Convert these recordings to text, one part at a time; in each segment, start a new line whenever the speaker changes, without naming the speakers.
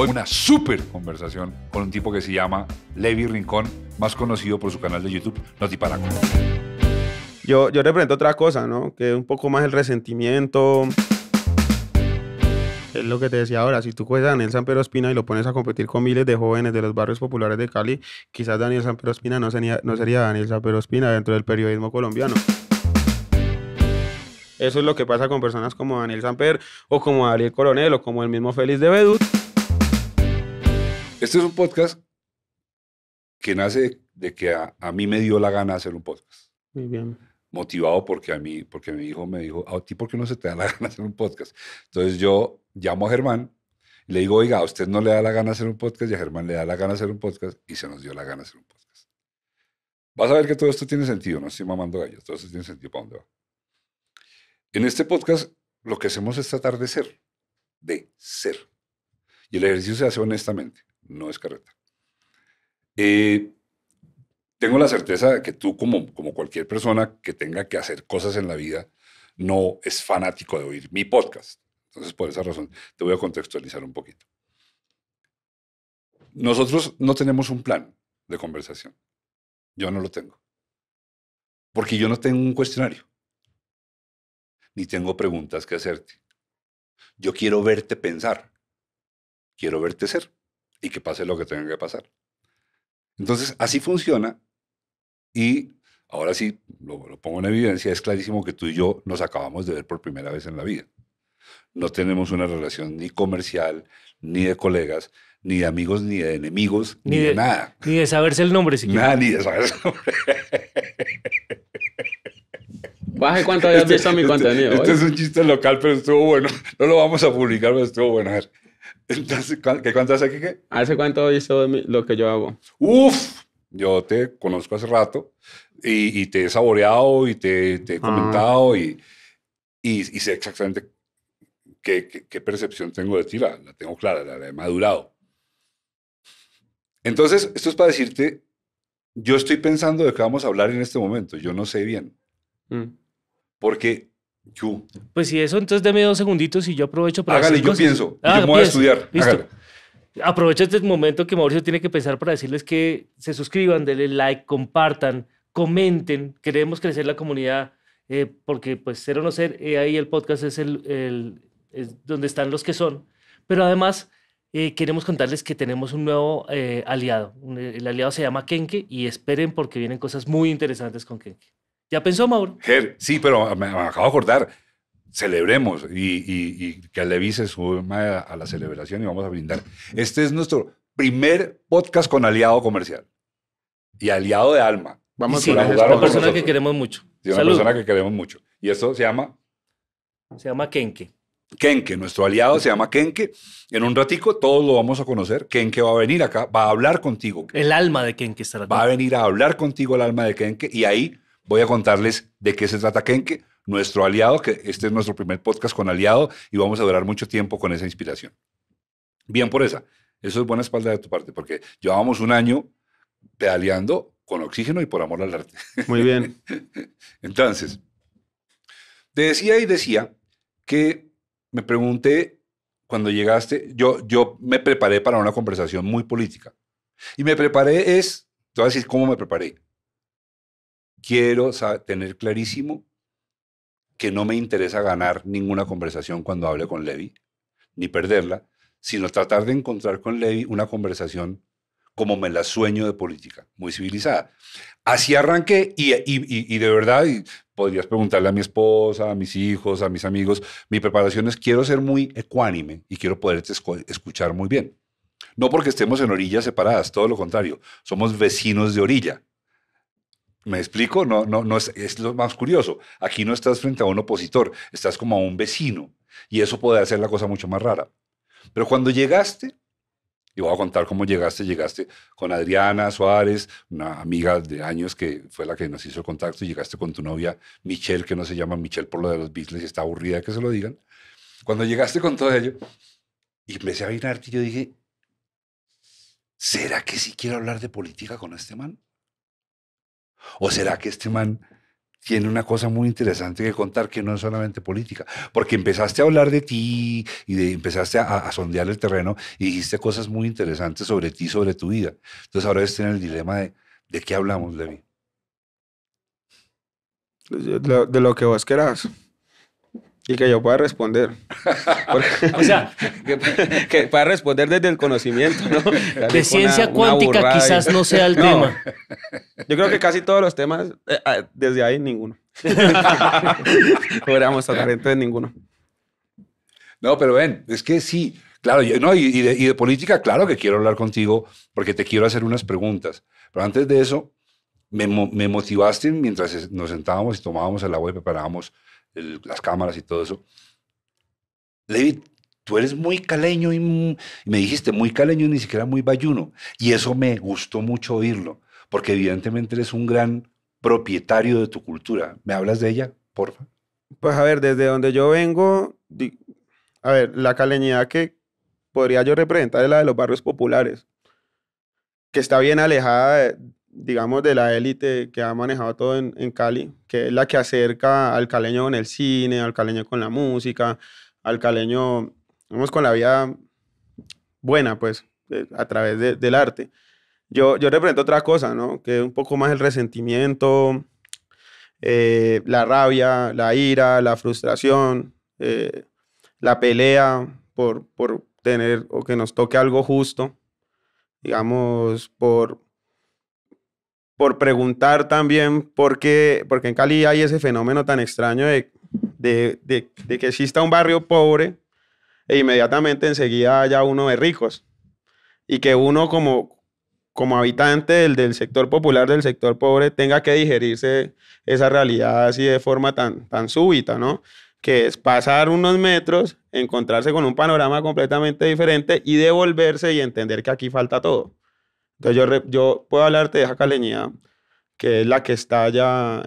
Hoy una súper conversación con un tipo que se llama Levi Rincón, más conocido por su canal de YouTube, Notiparaco.
Yo, yo represento otra cosa, ¿no? Que es un poco más el resentimiento. Es lo que te decía ahora, si tú coges a Daniel San Pedro y lo pones a competir con miles de jóvenes de los barrios populares de Cali, quizás Daniel San Pedro no sería, no sería Daniel San Pedro dentro del periodismo colombiano. Eso es lo que pasa con personas como Daniel Samper o como Ariel Coronel o como el mismo Félix de Bedut.
Este es un podcast que nace de, que a, mí me dio la gana hacer un podcast. Muy bien. Motivado porque a mí, porque mi hijo me dijo, ah, a ti, ¿por qué no se te da la gana hacer un podcast? Entonces yo llamo a Germán y le digo, oiga, a usted no le da la gana hacer un podcast y a Germán le da la gana hacer un podcast y se nos dio la gana hacer un podcast. Vas a ver que todo esto tiene sentido, no estoy mamando gallos, todo esto tiene sentido para dónde va. En este podcast lo que hacemos es tratar de ser, de ser. Y el ejercicio se hace honestamente no es carreta. Eh, tengo la certeza de que tú, como cualquier persona que tenga que hacer cosas en la vida, no es fanático de oír mi podcast. Entonces, por esa razón, te voy a contextualizar un poquito. Nosotros no tenemos un plan de conversación. Yo no lo tengo. Porque yo no tengo un cuestionario. Ni tengo preguntas que hacerte. Yo quiero verte pensar. Quiero verte ser y que pase lo que tenga que pasar. Entonces, así funciona y ahora sí, lo, pongo en evidencia, es clarísimo que tú y yo nos acabamos de ver por primera vez en la vida. No tenemos una relación ni comercial, ni de colegas, ni de amigos, ni de enemigos, ni, de, nada.
Ni de saberse el nombre siquiera. Nada,
ni de saberse el nombre. Baje cuánto habías este visto mi este contenido. Este, este es un chiste local, pero estuvo bueno. No lo vamos a publicar, pero estuvo bueno. A ver. Entonces, ¿qué cuánto hace que ¿Hace cuánto hizo lo que yo hago? Uf, yo te conozco hace rato y, te he saboreado y te, he ah. comentado y, sé exactamente qué, percepción tengo de ti, la, tengo clara, la, he madurado. Entonces, esto es para decirte, yo estoy pensando de qué vamos a hablar en este momento, yo no sé bien. Mm. Porque
pues si eso, entonces deme dos segunditos y yo aprovecho para. Hágale, yo pienso. yo ah, voy a estudiar. Listo. Aprovecho este momento que Mauricio tiene que pensar para decirles que se suscriban, denle like, compartan, comenten. Queremos crecer la comunidad eh, porque, pues, ser o no ser, eh, ahí el podcast es, el, donde están los que son. Pero además, eh, queremos contarles que tenemos un nuevo aliado. El aliado se llama Kenke y esperen porque vienen cosas muy interesantes con Kenke.
¿Ya pensó, Mauro? sí, pero me, acabo de acordar. Celebremos y, y, y que Levi se suma a la celebración y vamos a brindar. Este es nuestro primer podcast con aliado comercial y aliado de alma. Vamos a jugar una persona que
queremos mucho. Sí, una persona que
queremos mucho. Y esto se llama. Se llama Kenke. Kenke, nuestro aliado se llama Kenke. En un ratico todos lo vamos a conocer. Kenke va a venir acá, va a hablar contigo. El alma de Kenke estará. Va a venir a hablar contigo el alma de Kenke y ahí voy a contarles de qué se trata Kenke, nuestro aliado, que este es nuestro primer podcast con aliado y vamos a durar mucho tiempo con esa inspiración. Bien por esa. Eso es buena espalda de tu parte, porque llevamos un año pedaleando con oxígeno y por amor al arte.
Muy bien.
Entonces, te decía y decía que me pregunté cuando llegaste, yo, yo me preparé para una conversación muy política. Y me preparé es, te voy a decir cómo me preparé quiero tener clarísimo que no me interesa ganar ninguna conversación cuando hable con Levy ni perderla, sino tratar de encontrar con Levi una conversación como me la sueño de política, muy civilizada. Así arranqué y, de verdad y podrías preguntarle a mi esposa, a mis hijos, a mis amigos, mi preparación es quiero ser muy ecuánime y quiero poderte escuchar muy bien. No porque estemos en orillas separadas, todo lo contrario, somos vecinos de orilla. ¿Me explico? No, no, no es, lo más curioso. Aquí no estás frente a un opositor, estás como a un vecino. Y eso puede hacer la cosa mucho más rara. Pero cuando llegaste, y voy a contar cómo llegaste, llegaste con Adriana Suárez, una amiga de años que fue la que nos hizo el contacto, y llegaste con tu novia Michelle, que no se llama Michelle por lo de los Beatles, y está aburrida que se lo digan. Cuando llegaste con todo ello, y me empecé a y yo dije, ¿será que sí quiero hablar de política con este man? ¿O será que este man tiene una cosa muy interesante que contar que no es solamente política? Porque empezaste a hablar de ti y de, empezaste a, sondear el terreno y dijiste cosas muy interesantes sobre ti, sobre tu vida. Entonces ahora ves en el dilema de, ¿de qué hablamos, Levi? De lo que vos querás.
Y que yo pueda responder. o sea, que, pueda responder desde el conocimiento, ¿no? de ciencia cuántica quizás no sea el tema. Yo creo que casi todos los temas, eh, ah, desde ahí ninguno. Podríamos hablar entonces ninguno.
No, pero ven, es que sí, claro, no, y, de, política, claro que quiero hablar contigo porque te quiero hacer unas preguntas. Pero antes de eso, me, me, motivaste mientras nos sentábamos y tomábamos el agua y preparábamos las cámaras y todo eso. David, tú eres muy caleño y, me dijiste muy caleño y ni siquiera muy bayuno. Y eso me gustó mucho oírlo, porque evidentemente eres un gran propietario de tu cultura. ¿Me hablas de ella, porfa? Pues
a ver, desde donde yo vengo, a ver, la caleñidad que podría yo representar es la de los barrios populares, que está bien alejada de, digamos, de la élite que ha manejado todo en, Cali, que es la que acerca al caleño con el cine, al caleño con la música, al caleño, vamos, con la vida buena, pues, eh, a través del arte. Yo, yo represento otra cosa, ¿no? Que es un poco más el resentimiento, eh, la rabia, la ira, la frustración, eh, la pelea por, por tener o que nos toque algo justo, digamos, por por preguntar también por qué, porque en Cali hay ese fenómeno tan extraño de, que exista un barrio pobre e inmediatamente enseguida haya uno de ricos. Y que uno como, habitante del, sector popular, del sector pobre, tenga que digerirse esa realidad así de forma tan, tan súbita, ¿no? que es pasar unos metros, encontrarse con un panorama completamente diferente y devolverse y entender que aquí falta todo. Entonces yo, yo puedo hablarte de caleñía que es la que está allá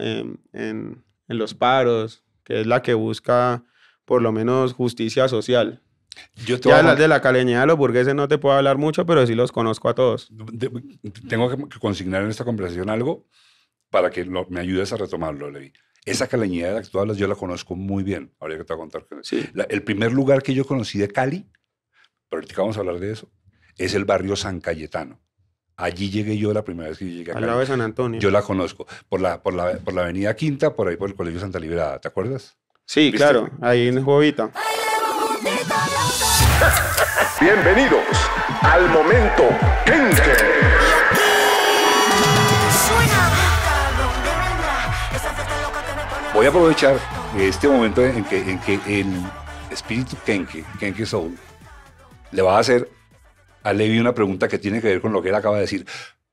en, los paros, que es la que busca por lo menos justicia social. Yo te ya de la caleñía de los
burgueses no te puedo hablar mucho, pero sí los conozco a todos. tengo que consignar en esta conversación algo para que me ayudes a retomarlo, Levi. Esa caleñía de la que tú hablas yo la conozco muy bien. Habría que te voy a contar. Sí. el primer lugar que yo conocí de Cali, pero ahorita vamos a hablar de eso, es el barrio San Cayetano. Allí llegué yo la primera vez que llegué acá. Al lado de San Antonio. Yo la conozco. Por la, por la, por la avenida Quinta, por ahí por el Colegio Santa Liberada, ¿te acuerdas? Sí, claro, ahí en el Jovita. Bienvenidos
al momento Kenke.
Voy a aprovechar este momento en que, en que el espíritu Kenke, Kenke Soul, le va a hacer a Levi una pregunta que tiene que ver con lo que él acaba de decir.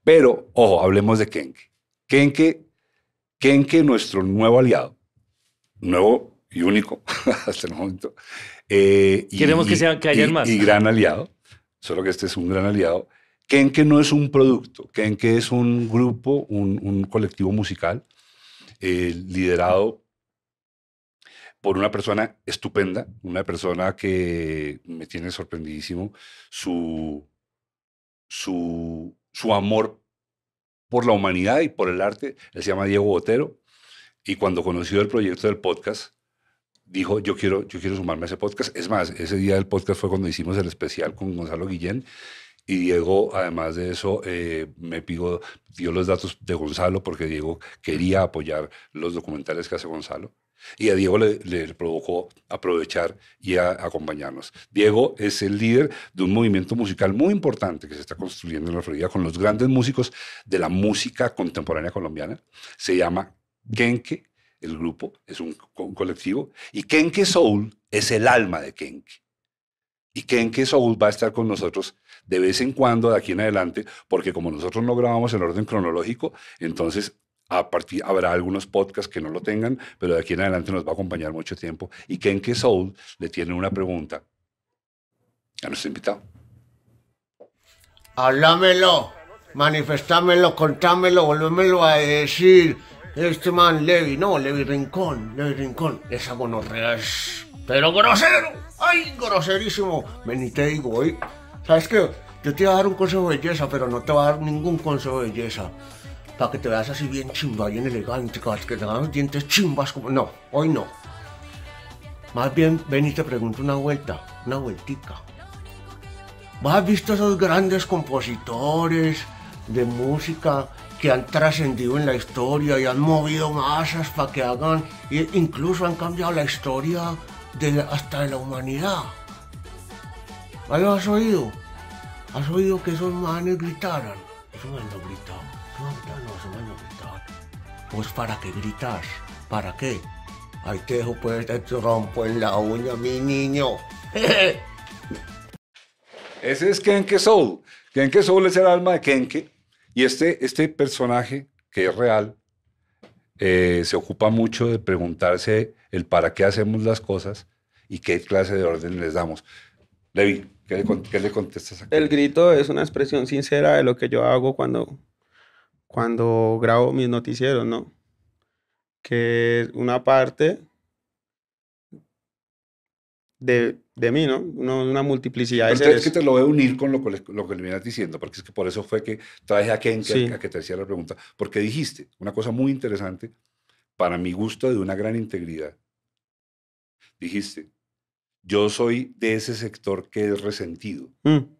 Pero, ojo, hablemos de Kenke. Kenke, nuestro nuevo aliado, nuevo y único hasta el momento. Eh, Queremos que, sean que hayan más. Y gran aliado, solo que este es un gran aliado. Kenke no es un producto, Kenke es un grupo, un, colectivo musical eh, liderado por una persona estupenda, una persona que me tiene sorprendidísimo, su, su, su amor por la humanidad y por el arte. Él se llama Diego Botero y cuando conoció el proyecto del podcast, dijo, yo quiero, yo quiero sumarme a ese podcast. Es más, ese día del podcast fue cuando hicimos el especial con Gonzalo Guillén. Y Diego, además de eso, eh, me pidió, dio los datos de Gonzalo porque Diego quería apoyar los documentales que hace Gonzalo. Y a Diego le, provocó aprovechar y acompañarnos. Diego es el líder de un movimiento musical muy importante que se está construyendo en la Florida con los grandes músicos de la música contemporánea colombiana. Se llama Kenke, el grupo, es un, un colectivo. Y Kenke Soul es el alma de Kenke. Y Kenke Soul va a estar con nosotros de vez en cuando de aquí en adelante, porque como nosotros no grabamos en orden cronológico, entonces a partir, habrá algunos podcasts que no lo tengan, pero de aquí en adelante nos va a acompañar mucho tiempo. Y Ken Soul le tiene una pregunta a nuestro invitado.
Háblamelo, manifestámelo, contámelo, volvémelo a decir. Este man, Levi, no, Levi Rincón, Levi Rincón, esa gonorrea es. Pero grosero, ay, groserísimo. Ven te digo, ¿sabes qué? Yo te iba a dar un consejo de belleza, pero no te voy a dar ningún consejo de belleza para que te veas así bien chimba, bien elegante, que te los dientes chimbas como... No, hoy no. Más bien, ven y te pregunto una vuelta, una vueltica. ¿Vos has visto esos grandes compositores de música que han trascendido en la historia y han movido masas para que hagan, e incluso han cambiado la historia hasta de la humanidad? ¿Lo has oído? ¿Has oído que esos manes gritaran? Esos manes no gritado? Pues para qué gritas, para qué. hay te dejo pues te
rompo en la uña, mi niño. Ese es Kenke Soul. Kenke Soul es el alma de Kenke. Y este, este personaje, que es real, eh, se ocupa mucho de preguntarse el para qué hacemos las cosas y qué clase de orden les damos. Levi, ¿qué le, contestas a
El grito es una expresión sincera de lo que yo hago cuando cuando grabo mis noticieros, ¿no? Que es una parte de, de mí, ¿no? Una, una multiplicidad Es que te
lo voy a unir con lo, lo que le miras diciendo, porque es que por eso fue que traje a Ken a que te hacía la pregunta. Porque dijiste una cosa muy interesante, para mi gusto, de una gran integridad. Dijiste, yo soy de ese sector que es resentido. Mm.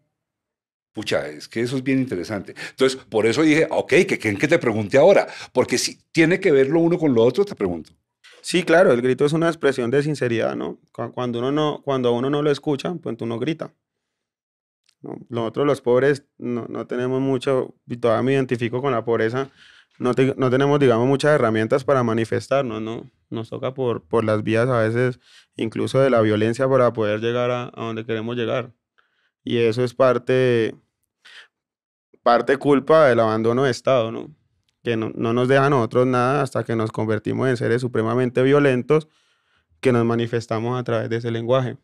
Pucha, es que eso es bien interesante. Entonces, por eso dije, ah, ok, que que que te pregunte ahora? Porque si tiene que ver lo uno con lo otro, te pregunto. Sí, claro, el grito es una expresión
de sinceridad, ¿no? Cuando, uno no, cuando uno no lo escuchan, pues uno grita. ¿no? Nosotros los pobres no, no, tenemos mucho, y todavía me identifico con la pobreza, no, no tenemos, digamos, muchas herramientas para manifestarnos, ¿no? Nos toca por, por las vías a veces, incluso de la violencia, para poder llegar a donde queremos llegar. Y eso es parte, parte culpa del abandono de Estado, ¿no? Que no, no nos dejan nosotros nada hasta que nos convertimos en seres supremamente violentos que nos manifestamos a través de ese lenguaje.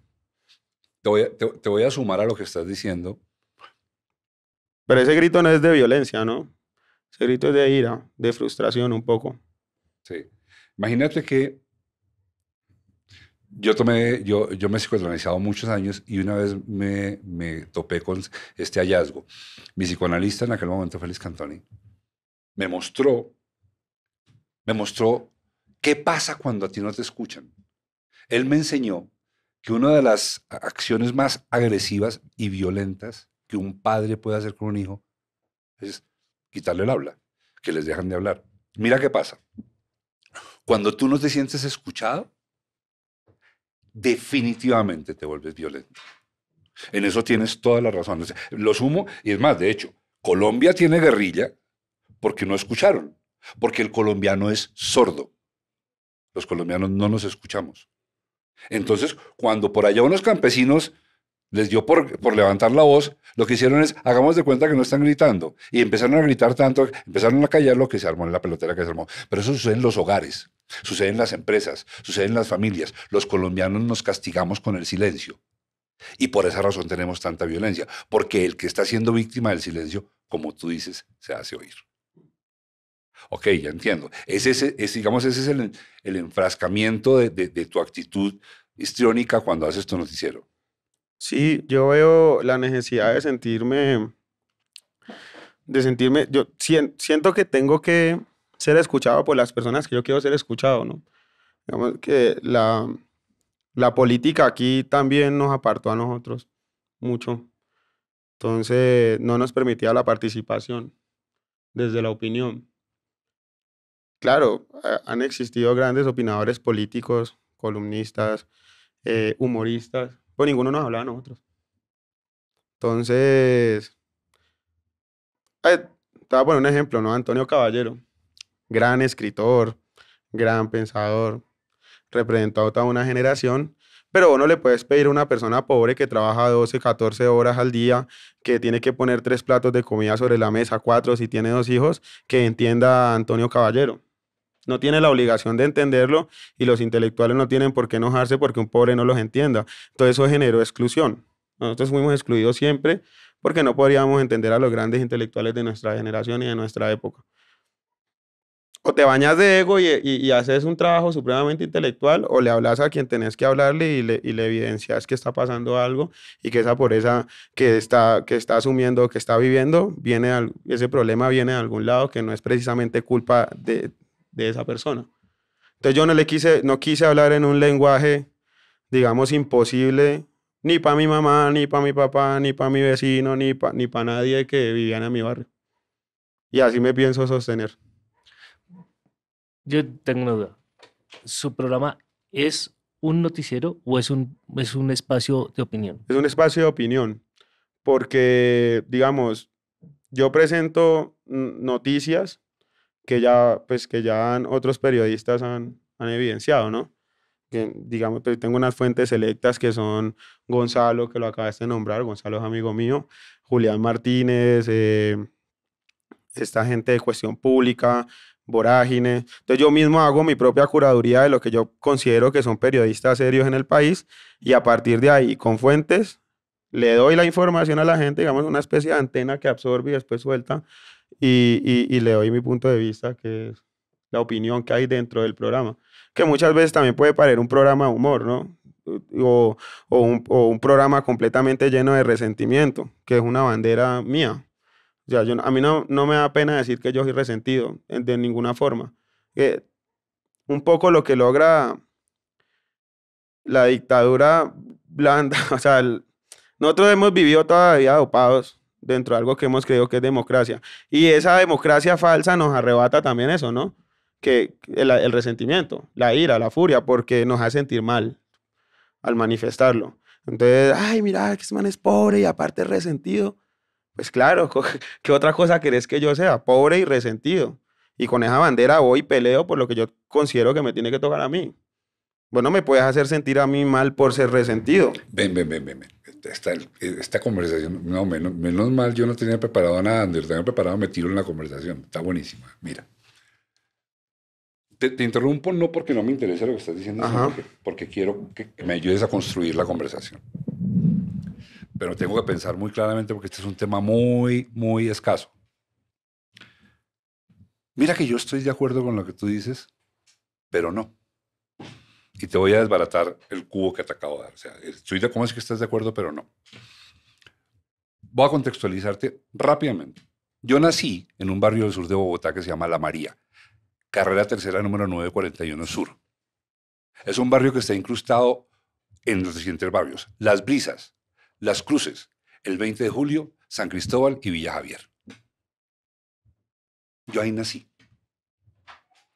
Te voy, te voy a sumar a lo que estás diciendo.
Pero ese grito no es de violencia, ¿no? Ese grito es de ira, de frustración un poco. Sí. Imagínate que
yo tomé, yo, yo me he psicoanalizado muchos años y una vez me, topé con este hallazgo. Mi psicoanalista en aquel momento, Félix Cantoni, me mostró, me mostró qué pasa cuando a ti no te escuchan. Él me enseñó que una de las acciones más agresivas y violentas que un padre puede hacer con un hijo es quitarle el habla, que les dejan de hablar. Mira qué pasa. Cuando tú no te sientes escuchado, definitivamente te vuelves violento. En eso tienes toda la razón. Lo sumo, y es más, de hecho, Colombia tiene guerrilla porque no escucharon, porque el colombiano es sordo. Los colombianos no nos escuchamos. Entonces, cuando por allá unos campesinos les dio por, levantar la voz, lo que hicieron es, hagamos de cuenta que no están gritando. Y empezaron a gritar tanto, empezaron a callar lo que se armó en la pelotera que se armó. Pero eso sucede en los hogares, sucede en las empresas, sucede en las familias. Los colombianos nos castigamos con el silencio. Y por esa razón tenemos tanta violencia, porque el que está siendo víctima del silencio, como tú dices, se hace oír. Ok, ya entiendo. ese, es, digamos, ese es el, enfrascamiento de, de tu actitud histriónica cuando haces tu noticiero. Sí, yo veo la necesidad
de sentirme, de sentirme, yo siento que tengo que ser escuchado por las personas que yo quiero ser escuchado, ¿no? Digamos que la, la política aquí también nos apartó a nosotros mucho. Entonces, no nos permitía la participación desde la opinión. Claro, han existido grandes opinadores políticos, columnistas, eh, humoristas, pues ninguno nos hablaba a nosotros. Entonces, eh, te un ejemplo, ¿no? Antonio Caballero, gran escritor, gran pensador, representado toda una generación, pero vos no le puedes pedir a una persona pobre que trabaja 12, 14 horas al día, que tiene que poner tres platos de comida sobre la mesa, cuatro si tiene dos hijos, que entienda a Antonio Caballero no tiene la obligación de entenderlo y los intelectuales no tienen por qué enojarse porque un pobre no los entienda. Todo eso generó exclusión. Nosotros fuimos excluidos siempre porque no podríamos entender a los grandes intelectuales de nuestra generación y de nuestra época. O te bañas de ego y, haces un trabajo supremamente intelectual, o le hablas a quien tenés que hablarle y le, y le, evidencias que está pasando algo y que esa pobreza que está, que está asumiendo, que está viviendo, viene ese problema viene de algún lado que no es precisamente culpa de, de esa persona. Entonces yo no le quise, no quise hablar en un lenguaje, digamos, imposible, ni para mi mamá, ni para mi papá, ni para mi vecino, ni para ni nadie que vivía en mi barrio. Y así me pienso sostener. Yo tengo una duda. ¿Su programa es un
noticiero o es un, es un espacio de opinión?
Es un espacio de opinión, porque, digamos, yo presento noticias que ya, pues, que ya otros periodistas han, evidenciado, ¿no? Que, digamos, pues, tengo unas fuentes selectas que son Gonzalo, que lo acabaste de nombrar, Gonzalo es amigo mío, Julián Martínez, eh, esta gente de cuestión pública, Vorágine. Entonces yo mismo hago mi propia curaduría de lo que yo considero que son periodistas serios en el país y a partir de ahí, con fuentes, le doy la información a la gente, digamos, una especie de antena que absorbe y después suelta y, y, le doy mi punto de vista, que es la opinión que hay dentro del programa, que muchas veces también puede parecer un programa de humor, ¿no? O, o, un, o, un, programa completamente lleno de resentimiento, que es una bandera mía. O sea, yo, a mí no, no, me da pena decir que yo soy resentido de ninguna forma. que eh, un poco lo que logra la dictadura blanda, o sea, nosotros hemos vivido toda la vida dopados dentro de algo que hemos creído que es democracia. Y esa democracia falsa nos arrebata también eso, ¿no? Que el, resentimiento, la ira, la furia, porque nos hace sentir mal al manifestarlo. Entonces, ay, mira, que este man es pobre y aparte resentido. Pues claro, ¿qué otra cosa querés que yo sea? Pobre y resentido. Y con esa bandera voy y peleo por lo que yo considero que me tiene que tocar a mí. Bueno, me puedes hacer
sentir a mí mal por ser resentido. Ven, ven, ven, ven. ven esta, eh, esta conversación, no menos, mal, yo no tenía preparado nada, donde lo tenía preparado me tiro en la conversación, está buenísima, mira. Te, interrumpo no porque no me interese lo que estás diciendo, sino porque, quiero que me ayudes a construir la conversación. Pero tengo que pensar muy claramente porque este es un tema muy, muy escaso. Mira que yo estoy de acuerdo con lo que tú dices, pero no y te voy a desbaratar el cubo que te acabo de dar. O sea, eh, estoy de, ¿cómo es que estás de acuerdo, pero no? Voy a contextualizarte rápidamente. Yo nací en un barrio del sur de Bogotá que se llama La María, carrera tercera número 941 Sur. Es un barrio que está incrustado en los siguientes barrios. Las Brisas, Las Cruces, el 20 de julio, San Cristóbal y Villa Javier. Yo ahí nací.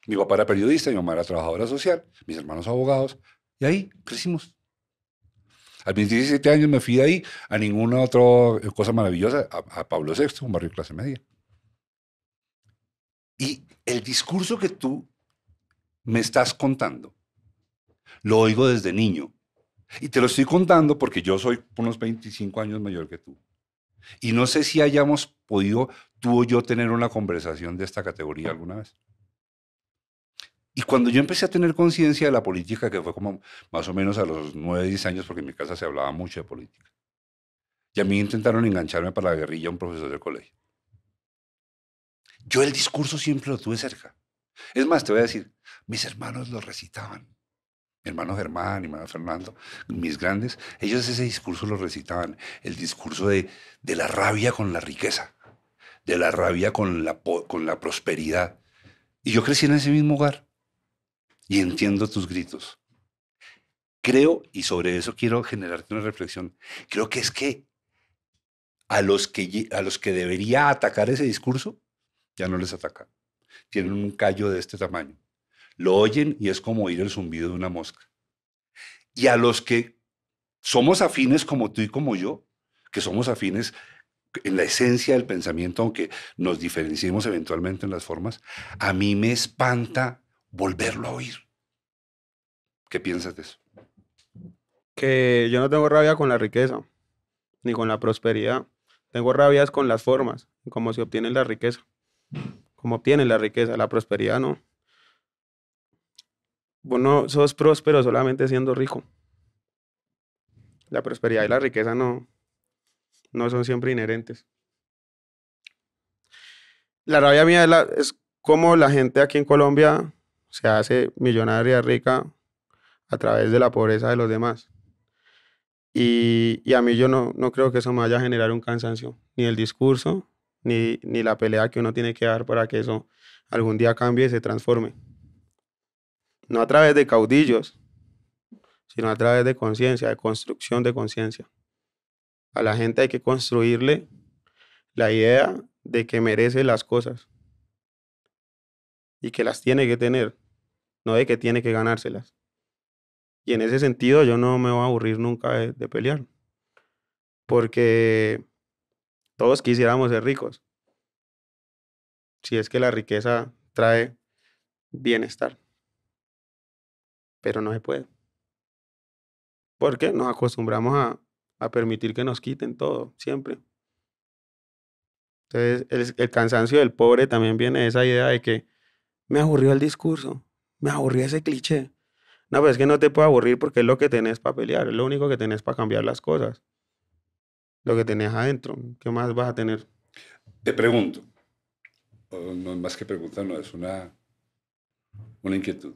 Mi papá era periodista, mi mamá era trabajadora social, mis hermanos abogados, y ahí crecimos. A mis 17 años me fui de ahí a ninguna otra cosa maravillosa, a, Pablo VI, un barrio de clase media. Y el discurso que tú me estás contando, lo oigo desde niño. Y te lo estoy contando porque yo soy unos 25 años mayor que tú. Y no sé si hayamos podido tú o yo tener una conversación de esta categoría alguna vez. Y cuando yo empecé a tener conciencia de la política, que fue como más o menos a los 9, 10 años, porque en mi casa se hablaba mucho de política, y a mí intentaron engancharme para la guerrilla un profesor del colegio. Yo el discurso siempre lo tuve cerca. Es más, te voy a decir, mis hermanos lo recitaban. Mi hermano Germán, mi hermano Fernando, mis grandes, ellos ese discurso lo recitaban. El discurso de, de la rabia con la riqueza, de la rabia con la, con la prosperidad. Y yo crecí en ese mismo hogar y entiendo tus gritos. Creo, y sobre eso quiero generarte una reflexión, creo que es que a los que, a los que debería atacar ese discurso, ya no les ataca. Tienen un callo de este tamaño. Lo oyen y es como oír el zumbido de una mosca. Y a los que somos afines como tú y como yo, que somos afines en la esencia del pensamiento, aunque nos diferenciemos eventualmente en las formas, a mí me espanta volverlo a oír. ¿Qué piensas de eso?
Que yo no tengo rabia con la riqueza, ni con la prosperidad. Tengo rabias con las formas, como se obtiene la riqueza. Como obtiene la riqueza, la prosperidad no. Vos no sos próspero solamente siendo rico. La prosperidad y la riqueza no, no son siempre inherentes. La rabia mía es como la gente aquí en Colombia se hace millonaria, rica a través de la pobreza de los demás. Y, a mí yo no, no, creo que eso me vaya a generar un cansancio, ni el discurso, ni, ni la pelea que uno tiene que dar para que eso algún día cambie y se transforme. No a través de caudillos, sino a través de conciencia, de construcción de conciencia. A la gente hay que construirle la idea de que merece las cosas, y que las tiene que tener, no de que tiene que ganárselas. Y en ese sentido yo no me voy a aburrir nunca de, pelear, porque todos quisiéramos ser ricos, si es que la riqueza trae bienestar, pero no se puede, porque nos acostumbramos a, a permitir que nos quiten todo, siempre. Entonces, el, el, cansancio del pobre también viene de esa idea de que me aburrió el discurso, me aburrió ese cliché. No, pero pues es que no te puedo aburrir porque es lo que tenés para pelear, es lo único que tenés para cambiar las cosas. Lo que tenés adentro, ¿qué más vas a tener?
Te pregunto, No es más que preguntar, no, es una, una inquietud.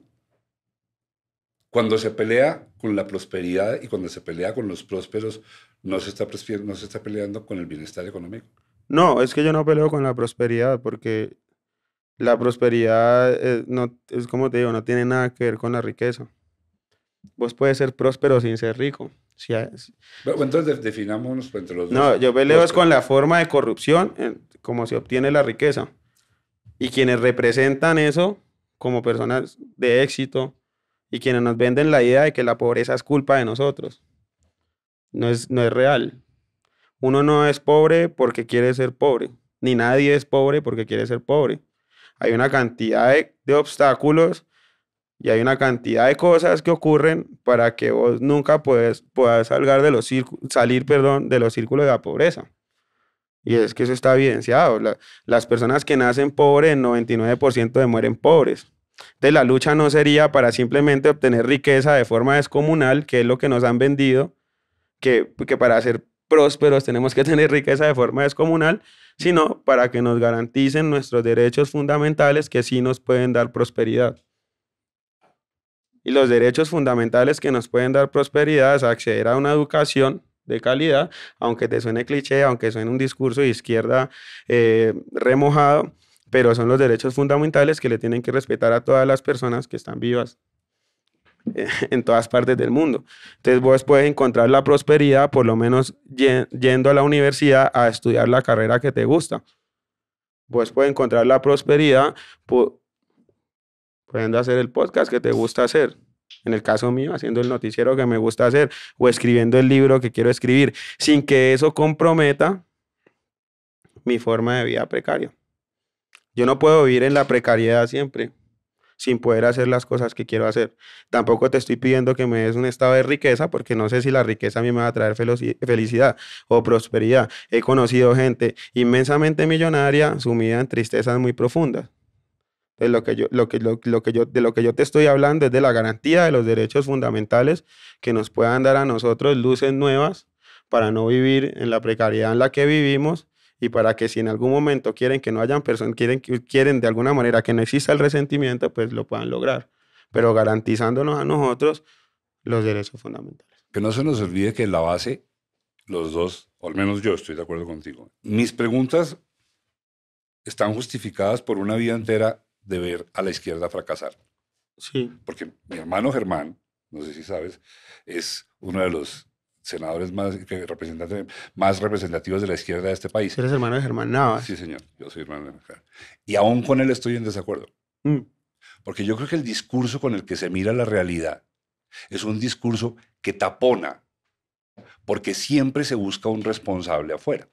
Cuando se pelea con la prosperidad y cuando se pelea con los prósperos, no se está, no se está peleando con el bienestar económico.
No, es que yo no peleo con la prosperidad porque la prosperidad es, eh, no, es como te digo, no tiene nada que ver con la riqueza. Vos puedes ser próspero sin ser rico. Si
entonces definámonos pues, entre los dos. No, yo peleo es con la
forma de corrupción, como se obtiene la riqueza. Y quienes representan eso como personas de éxito y quienes nos venden la idea de que la pobreza es culpa de nosotros. No es, no es real. Uno no es pobre porque quiere ser pobre, ni nadie es pobre porque quiere ser pobre hay una cantidad de, obstáculos y hay una cantidad de cosas que ocurren para que vos nunca puedes, puedas salir perdón, de los círculos de la pobreza. Y es que eso está evidenciado. las personas que nacen pobres, el 99% de mueren pobres. Entonces la lucha no sería para simplemente obtener riqueza de forma descomunal, que es lo que nos han vendido, que, que para ser prósperos tenemos que tener riqueza de forma descomunal, sino para que nos garanticen nuestros derechos fundamentales que sí nos pueden dar prosperidad. Y los derechos fundamentales que nos pueden dar prosperidad es acceder a una educación de calidad, aunque te suene cliché, aunque suene un discurso de izquierda eh, remojado, pero son los derechos fundamentales que le tienen que respetar a todas las personas que están vivas en todas partes del mundo. Entonces vos puedes encontrar la prosperidad por lo menos yendo a la universidad a estudiar la carrera que te gusta. Vos puedes encontrar la prosperidad pudiendo hacer el podcast que te gusta hacer. En el caso mío, haciendo el noticiero que me gusta hacer o escribiendo el libro que quiero escribir, sin que eso comprometa mi forma de vida precaria. Yo no puedo vivir en la precariedad siempre sin poder hacer las cosas que quiero hacer. Tampoco te estoy pidiendo que me des un estado de riqueza, porque no sé si la riqueza a mí me va a traer felicidad o prosperidad. He conocido gente inmensamente millonaria sumida en tristezas muy profundas. De lo que yo, lo que, lo, que yo, de lo que yo te estoy hablando es de la garantía de los derechos fundamentales que nos puedan dar a nosotros luces nuevas para no vivir en la precariedad en la que vivimos y para que si en algún momento quieren que no hayan personas, quieren, quieren de alguna manera que no exista el resentimiento, pues lo puedan lograr, pero garantizándonos a nosotros los derechos
fundamentales. Que no se nos olvide que la base, los dos, o al menos yo estoy de acuerdo contigo, mis preguntas están justificadas por una vida entera de ver a la izquierda fracasar. Sí. Porque mi hermano Germán, no sé si sabes, es uno de los senadores más, representantes, más representativos de la izquierda de este país. Eres hermano de Germán Navas. Sí, señor, yo soy hermano de Germán. Y aún con él estoy en desacuerdo. Mm. Porque yo creo que el discurso con el que se mira la realidad es un discurso que tapona, porque siempre se busca un responsable afuera.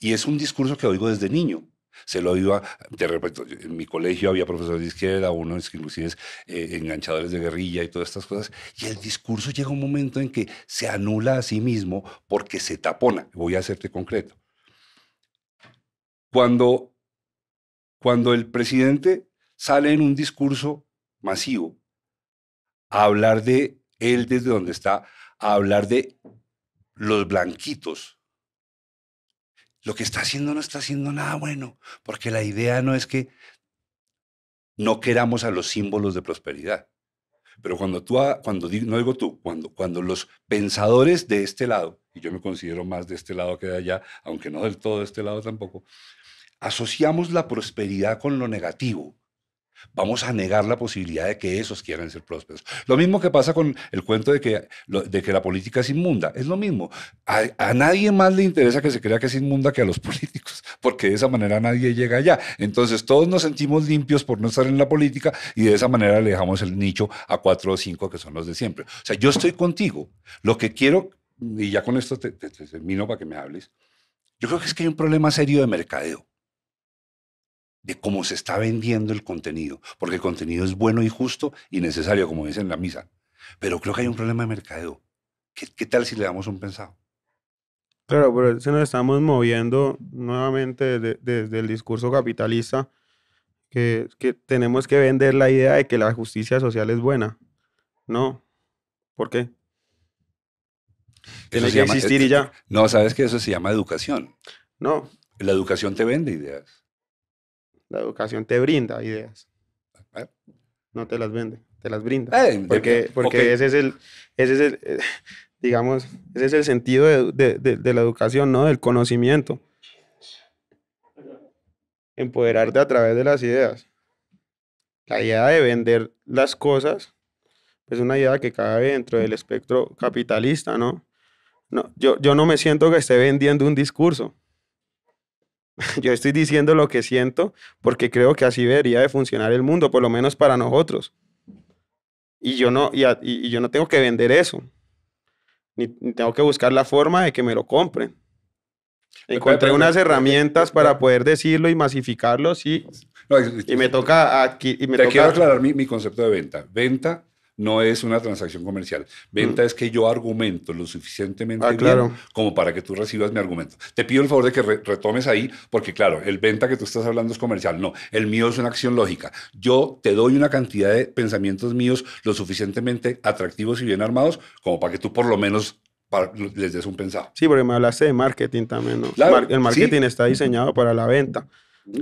Y es un discurso que oigo desde niño. Se lo iba, de repente, en mi colegio había profesores de izquierda, unos inclusive eh, enganchadores de guerrilla y todas estas cosas, y el discurso llega un momento en que se anula a sí mismo porque se tapona. Voy a hacerte concreto. Cuando, cuando el presidente sale en un discurso masivo a hablar de él desde donde está, a hablar de los blanquitos, lo que está haciendo no está haciendo nada bueno, porque la idea no es que no queramos a los símbolos de prosperidad. Pero cuando tú, cuando no digo tú, cuando, cuando los pensadores de este lado, y yo me considero más de este lado que de allá, aunque no del todo de este lado tampoco, asociamos la prosperidad con lo negativo, vamos a negar la posibilidad de que esos quieran ser prósperos. Lo mismo que pasa con el cuento de que, de que la política es inmunda. Es lo mismo. A, nadie más le interesa que se crea que es inmunda que a los políticos, porque de esa manera nadie llega allá. Entonces todos nos sentimos limpios por no estar en la política y de esa manera le dejamos el nicho a cuatro o cinco que son los de siempre. O sea, yo estoy contigo. Lo que quiero, y ya con esto te termino para que me hables, yo creo que es que hay un problema serio de mercadeo de cómo se está vendiendo el contenido, porque el contenido es bueno y justo y necesario, como dicen en la misa. Pero creo que hay un problema de mercadeo. ¿Qué, tal si le damos un pensado?
Claro, pero si nos estamos moviendo nuevamente desde, el discurso capitalista, que, tenemos que vender la idea de que la justicia social es buena.
No. ¿Por qué? Tiene que existir y ya. No, sabes que eso se llama educación. No. La educación te vende ideas.
La educación te brinda ideas. No te las vende, te las brinda. Eh, porque porque ese es el, eh, digamos, ese es el sentido de, la educación, ¿no? Del conocimiento. Empoderarte a través de las ideas. La idea de vender las cosas pues, es una idea que cabe dentro del espectro capitalista, ¿no? no yo, yo no me siento que esté vendiendo un discurso. Yo estoy diciendo lo que siento porque creo que así debería de funcionar el mundo, por lo menos para nosotros. Y yo no, y, yo no tengo que vender eso. Ni, tengo que buscar la forma de que me lo compren.
Encontré unas herramientas
para poder decirlo y masificarlo, sí. y me toca
Te quiero aclarar mi concepto de venta. Venta no es una transacción comercial. Venta mm. es que yo argumento lo suficientemente ah, bien claro. como para que tú recibas mi argumento. Te pido el favor de que retomes ahí, porque claro, el venta que tú estás hablando es comercial. No, el mío es una acción lógica. Yo te doy una cantidad de pensamientos míos lo suficientemente atractivos y bien armados como para que tú por lo menos les des un pensado.
Sí, porque me hablaste de marketing también, el marketing está diseñado para la venta.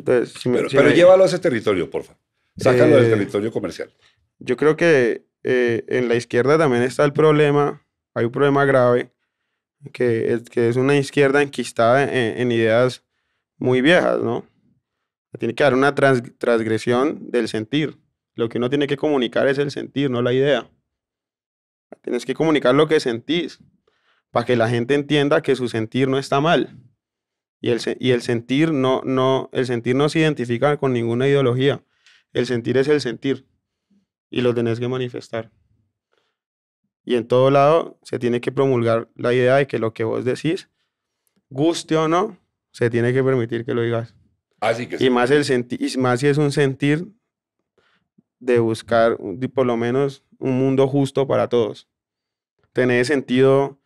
pero, llévalo
a ese territorio, por favor. Sácalo del eh,
territorio comercial. Yo creo que eh, en la izquierda también está el problema, hay un problema grave, que es, que es una izquierda enquistada en, ideas muy viejas, ¿no? Tiene que haber una transgresión del sentir. Lo que uno tiene que comunicar es el sentir, no la idea. Tienes que comunicar lo que sentís para que la gente entienda que su sentir no está mal. Y el, sentir no, no, el sentir no se identifica con ninguna ideología. El sentir es el sentir y lo tenés que manifestar. Y en todo lado se tiene que promulgar la idea de que lo que vos decís, guste o no, se tiene que permitir que lo digas. Así ah, que y más, el y más si es un sentir de buscar por lo menos un mundo justo para todos. Tener sentido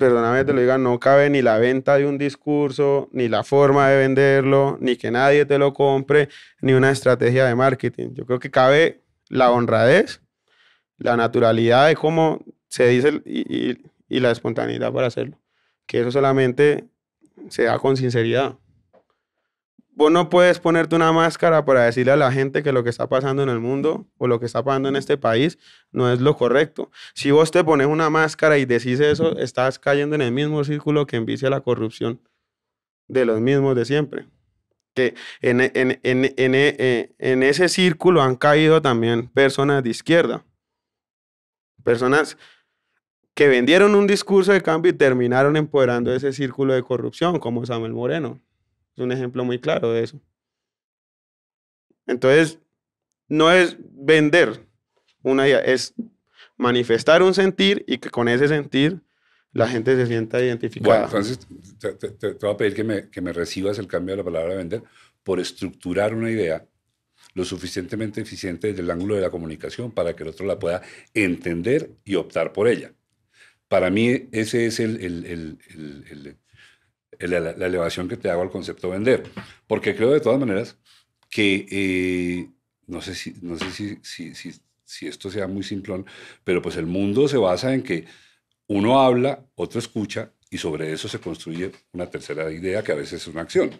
perdóname te lo diga, no cabe ni la venta de un discurso, ni la forma de venderlo, ni que nadie te lo compre, ni una estrategia de marketing. Yo creo que cabe la honradez, la naturalidad de cómo se dice y, y la espontaneidad para hacerlo. Que eso solamente se da con sinceridad vos no puedes ponerte una máscara para decirle a la gente que lo que está pasando en el mundo o lo que está pasando en este país no es lo correcto. Si vos te pones una máscara y decís eso, estás cayendo en el mismo círculo que envicia la corrupción de los mismos de siempre. Que en, en ese círculo han caído también personas de izquierda. Personas que vendieron un discurso de cambio y terminaron empoderando ese círculo de corrupción, como Samuel Moreno. Es un ejemplo muy claro de eso. Entonces, no es vender una idea, es manifestar
un sentir y que con ese
sentir la gente se sienta identificada. Bueno, Francis,
te, voy a pedir que me, que me, recibas el cambio de la palabra vender por estructurar una idea lo suficientemente eficiente desde el ángulo de la comunicación para que el otro la pueda entender y optar por ella. Para mí ese es el, el, el, la, elevación que te hago al concepto vender. Porque creo de todas maneras que, eh, no sé, si, no sé si, esto sea muy simplón, pero pues el mundo se basa en que uno habla, otro escucha y sobre eso se construye una tercera idea que a veces es una acción.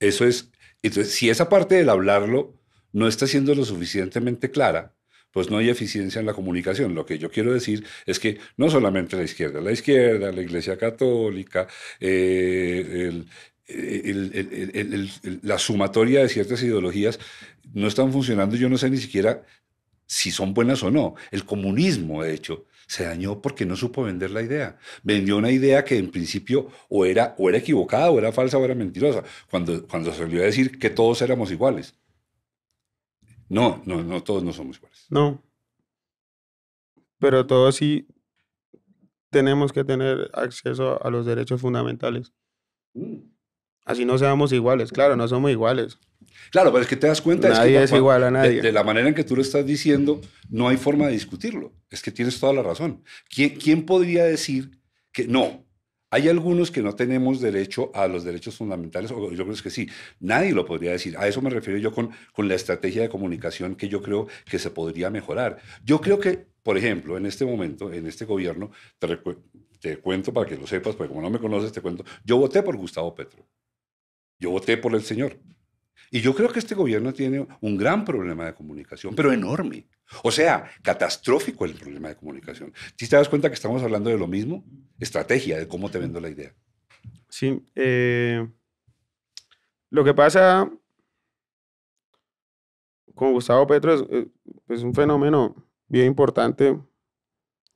Eso es, entonces, si esa parte del hablarlo no está siendo lo suficientemente clara, pues no hay eficiencia en la comunicación. Lo que yo quiero decir es que no solamente la izquierda, la izquierda, la Iglesia Católica, eh, la sumatoria de ciertas ideologías no están funcionando. Yo no sé ni siquiera si son buenas o no. El comunismo, de hecho, se dañó porque no supo vender la idea. Vendió una idea que en principio o era, o era equivocada, o era falsa, o era mentirosa, cuando, cuando salió a decir que todos éramos iguales. No, no, no, todos no somos iguales. No. Pero
todos sí tenemos que tener acceso a los derechos fundamentales. Mm. Así no seamos iguales, claro, no somos iguales. Claro, pero es que te das cuenta. Nadie es, es igual a nadie. De, de, la
manera en que tú lo estás diciendo, no hay forma de discutirlo. Es que tienes toda la razón. quién podría decir que no, hay algunos que no tenemos derecho a los derechos fundamentales, o yo creo que sí, nadie lo podría decir. A eso me refiero yo con, con la estrategia de comunicación que yo creo que se podría mejorar. Yo creo que, por ejemplo, en este momento, en este gobierno, te, te cuento para que lo sepas, porque como no me conoces, te cuento, yo voté por Gustavo Petro. Yo voté por el señor. Y yo creo que este gobierno tiene un gran problema de comunicación, pero enorme. O sea, catastrófico el problema de comunicación. si te das cuenta que estamos hablando de lo mismo? Estrategia, de cómo te vendo la idea.
Sí. Eh, lo que pasa con Gustavo Petro eh, es, un fenómeno bien importante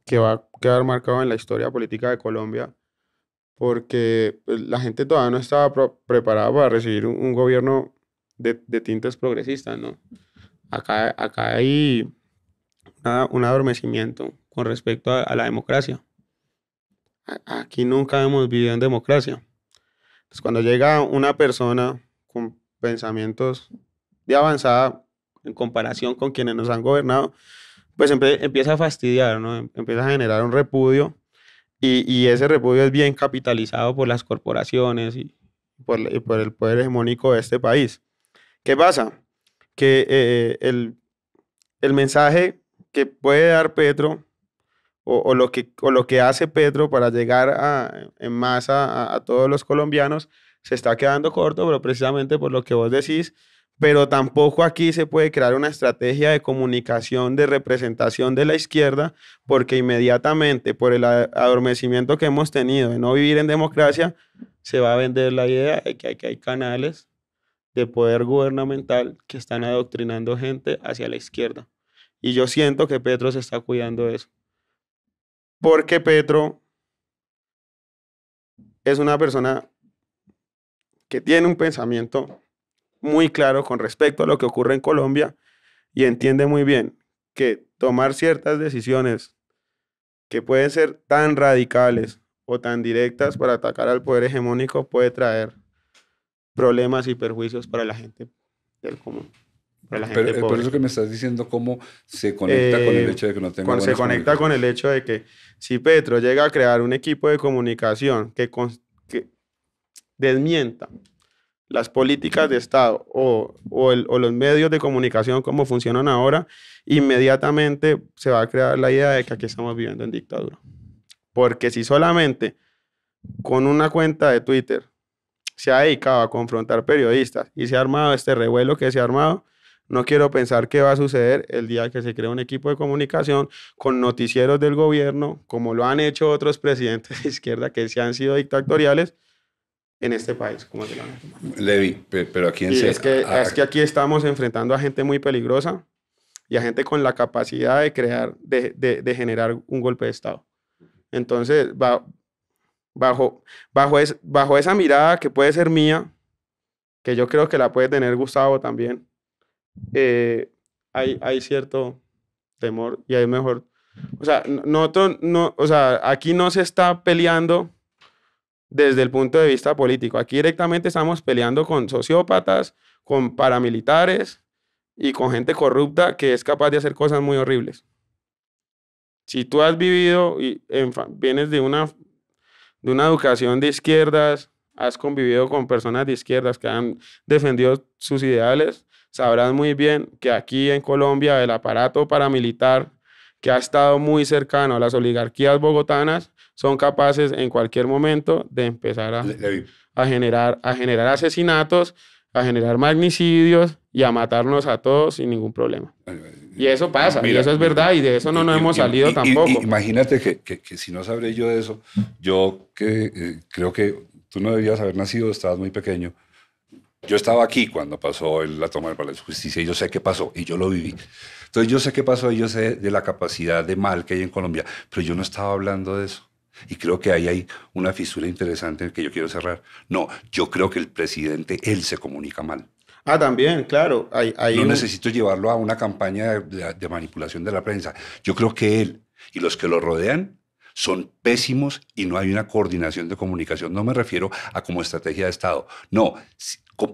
que va a quedar marcado en la historia política de Colombia, porque pues, la gente todavía no estaba preparada para recibir un, gobierno de, de, tintes progresistas, ¿no? Acá, acá hay un adormecimiento con respecto a, la democracia. aquí nunca hemos vivido en democracia. Entonces, cuando llega una persona con pensamientos de avanzada en comparación con quienes nos han gobernado, pues empieza a fastidiar, ¿no? Em, empieza a generar un repudio y, ese repudio es bien capitalizado por las corporaciones y por, el poder hegemónico de este país. ¿Qué pasa? Que eh, el, el mensaje que puede dar Petro o, lo, que, o lo que hace Petro para llegar en masa a, todos los colombianos se está quedando corto, pero precisamente por lo que vos decís, pero tampoco aquí se puede crear una estrategia de comunicación, de representación de la izquierda, porque inmediatamente por el adormecimiento que hemos tenido de no vivir en democracia, se va a vender la idea de que, que hay canales de poder gubernamental que están adoctrinando gente hacia la izquierda. Y yo siento que Petro se está cuidando de eso. Porque Petro es una persona que tiene un pensamiento muy claro con respecto a lo que ocurre en Colombia y entiende muy bien que tomar ciertas decisiones que pueden ser tan radicales o tan directas para atacar al poder hegemónico puede traer problemas y perjuicios para la gente del común. Pero, eh, por eso que me
estás diciendo cómo se conecta con el eh, hecho de que no tenga Se conecta con el
hecho de que si Petro llega a crear un equipo de comunicación que, desmienta las políticas de Estado o, o, los medios de comunicación como funcionan ahora, inmediatamente se va a crear la idea de que aquí estamos viviendo en dictadura. Porque si solamente con una cuenta de Twitter se ha dedicado a confrontar periodistas y se ha armado este revuelo que se ha armado, no quiero pensar qué va a suceder el día que se crea un equipo de comunicación con noticieros del gobierno, como lo han hecho otros presidentes de izquierda que se han sido dictatoriales en este país. Como
Levi, pero aquí en y es que, es que
aquí estamos enfrentando a gente muy peligrosa y a gente con la capacidad de crear, de, generar un golpe de Estado. Entonces, bajo, bajo, bajo esa mirada que puede ser mía, que yo creo que la puede tener Gustavo también, eh, hay, hay cierto temor y hay mejor. O sea, nosotros no, o sea, aquí no se está peleando desde el punto de vista político. Aquí directamente estamos peleando con sociópatas, con paramilitares y con gente corrupta que es capaz de hacer cosas muy horribles. Si tú has vivido y vienes de una, de una educación de izquierdas, has convivido con personas de izquierdas que han defendido sus ideales, sabrás muy bien que aquí en Colombia el aparato paramilitar que ha estado muy cercano a las oligarquías bogotanas son capaces en cualquier momento de empezar a, generar, a generar asesinatos, a generar magnicidios y a matarnos a todos sin ningún problema. Y eso pasa, y eso es verdad, y de eso no nos hemos salido tampoco.
imagínate que, si no sabré yo de eso, yo que eh, creo que tú no debías haber nacido, estabas muy pequeño, yo estaba aquí cuando pasó la toma del Palacio de Justicia y yo sé qué pasó y yo lo viví. Entonces yo sé qué pasó y yo sé de la capacidad de mal que hay en Colombia, pero yo no estaba hablando de eso. Y creo que ahí hay una fisura interesante en que yo quiero cerrar. No, yo creo que el presidente, él se comunica mal. Ah, también, claro. Hay, no necesito llevarlo a una campaña de, de manipulación de la prensa. Yo creo que él y los que lo rodean son pésimos y no hay una coordinación de comunicación. No me refiero a como estrategia de Estado. No,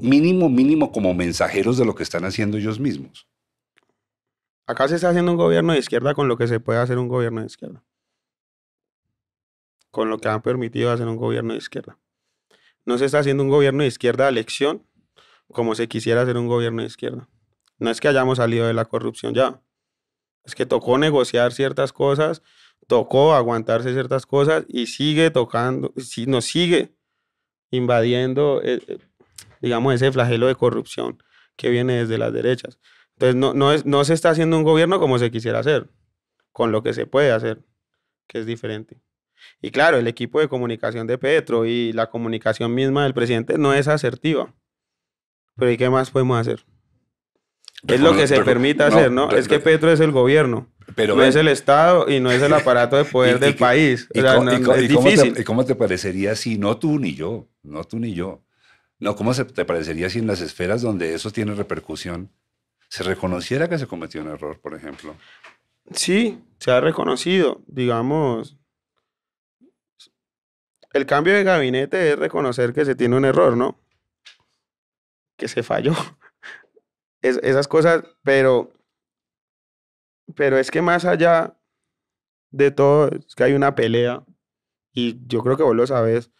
mínimo, mínimo como mensajeros de lo que están haciendo ellos mismos. Acá se está haciendo un gobierno
de izquierda con lo que se puede hacer un gobierno de izquierda. Con lo que han permitido hacer un gobierno de izquierda. No se está haciendo un gobierno de izquierda a elección como se quisiera hacer un gobierno de izquierda. No es que hayamos salido de la corrupción ya. Es que tocó negociar ciertas cosas, tocó aguantarse ciertas cosas y sigue tocando, nos sigue invadiendo eh, eh, digamos, ese flagelo de corrupción que viene desde las derechas. Entonces, no, no, es, no se está haciendo un gobierno como se quisiera hacer, con lo que se puede hacer, que es diferente. Y claro, el equipo de comunicación de Petro y la comunicación misma del presidente no es asertiva. Pero ¿y qué más podemos hacer?
es lo que se permita hacer, ¿no? es que
Petro es el gobierno. no es el Estado y no es el aparato de poder del país. Y, y
cómo te parecería si no tú ni yo, no tú ni yo, no, ¿cómo se te parecería si en las esferas donde eso tiene repercusión se reconociera que se cometió un error, por ejemplo? Sí, se ha reconocido,
digamos. El cambio de gabinete es reconocer que se tiene un error, ¿no? Que se falló. esas cosas, pero, pero es que más allá de todo, es que hay una pelea, y yo creo que vos lo sabes,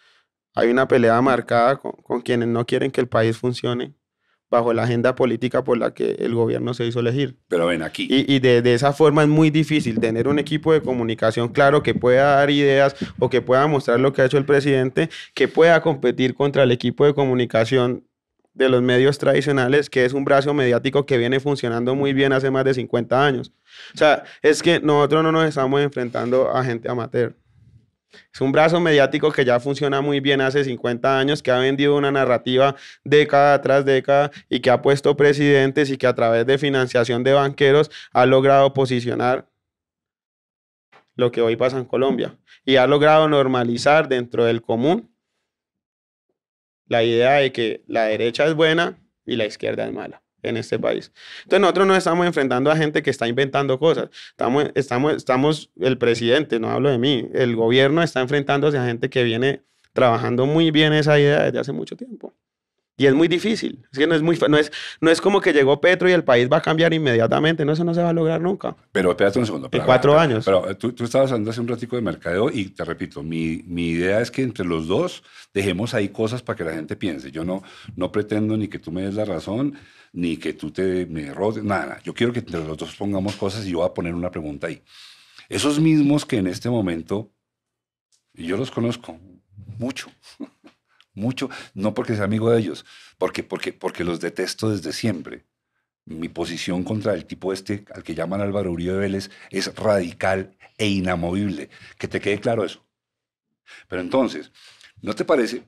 hay una pelea marcada con, quienes no quieren que el país funcione bajo la agenda política por la que el gobierno se hizo elegir. Pero ven aquí. Y, de, de, esa forma es muy difícil tener un equipo de comunicación claro que pueda dar ideas o que pueda mostrar lo que ha hecho el presidente, que pueda competir contra el equipo de comunicación de los medios tradicionales, que es un brazo mediático que viene funcionando muy bien hace más de 50 años. O sea, es que nosotros no nos estamos enfrentando a gente amateur. Es un brazo mediático que ya funciona muy bien hace 50 años, que ha vendido una narrativa década tras década y que ha puesto presidentes y que a través de financiación de banqueros ha logrado posicionar lo que hoy pasa en Colombia y ha logrado normalizar dentro del común la idea de que la derecha es buena y la izquierda es mala en este país. Entonces nosotros no estamos enfrentando a gente que está inventando cosas. Estamos, estamos, estamos, el presidente, no hablo de mí, el gobierno está enfrentándose a gente que viene trabajando muy bien esa idea desde hace mucho tiempo. Y es muy difícil. Es no es, muy, no, es, no es como que llegó Petro y el
país va a cambiar inmediatamente. No, eso no se va a lograr nunca. Pero espérate un segundo. en cuatro años. Pero eh, tú, estabas hablando hace un ratico de mercadeo y te repito, mi, mi, idea es que entre los dos dejemos ahí cosas para que la gente piense. Yo no, no pretendo ni que tú me des la razón, ni que tú te, me derrotes, nada. Yo quiero que entre los dos pongamos cosas y yo voy a poner una pregunta ahí. Esos mismos que en este momento, y yo los conozco mucho, mucho, no porque sea amigo de ellos, porque, porque, porque los detesto desde siempre. Mi posición contra el tipo este, al que llaman Álvaro Uribe Vélez, es radical e inamovible. Que te quede claro eso. Pero entonces, ¿no te parece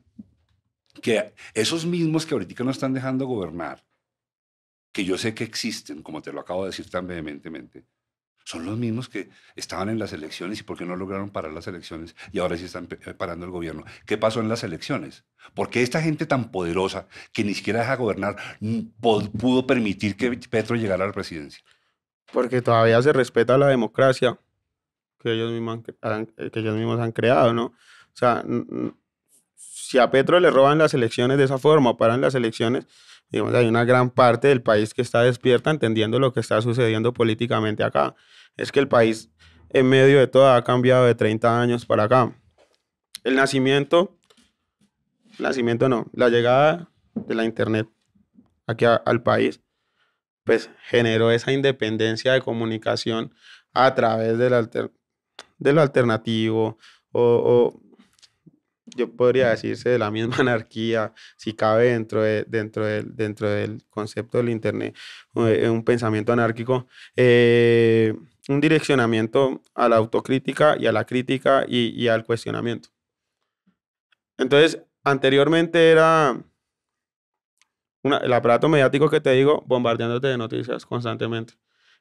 que esos mismos que ahorita nos están dejando gobernar, que yo sé que existen, como te lo acabo de decir tan vehementemente, son los mismos que estaban en las elecciones y por qué no lograron parar las elecciones y ahora sí están eh, parando el gobierno. ¿Qué pasó en las elecciones? ¿Por qué esta gente tan poderosa que ni siquiera deja gobernar mm, pudo permitir que Petro llegara a la presidencia? Porque todavía se respeta la democracia
que ellos mismos han, eh, que ellos mismos han creado, ¿no? O sea, si a Petro le roban las elecciones de esa forma, paran las elecciones, Digamos, hay una gran parte del país que está despierta entendiendo lo que está sucediendo políticamente acá. Es que el país en medio de todo ha cambiado de 30 años para acá. El nacimiento, nacimiento no, la llegada de la internet aquí al país, pues generó esa independencia de comunicación a través de alternativo o yo podría decirse de la misma anarquía, si cabe dentro, de, dentro, del, dentro del concepto del Internet, un pensamiento anárquico, eh, un direccionamiento a la autocrítica y a la crítica y, al cuestionamiento. Entonces, anteriormente era el aparato mediático que te digo, bombardeándote de noticias constantemente.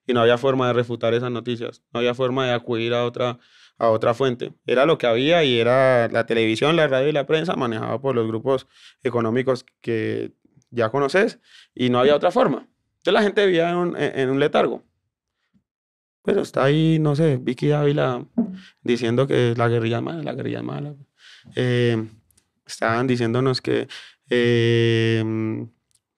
Y no había forma de refutar esas noticias, no había forma de acudir a otra a otra fuente. Era lo que había y era la televisión, la radio y la prensa manejada por los grupos económicos que ya conoces y no había otra forma. Entonces la gente vivía en un, letargo. Pero está ahí, no sé, Vicky Ávila diciendo que la guerrilla mala, la guerrilla mala. Eh, estaban diciéndonos que eh,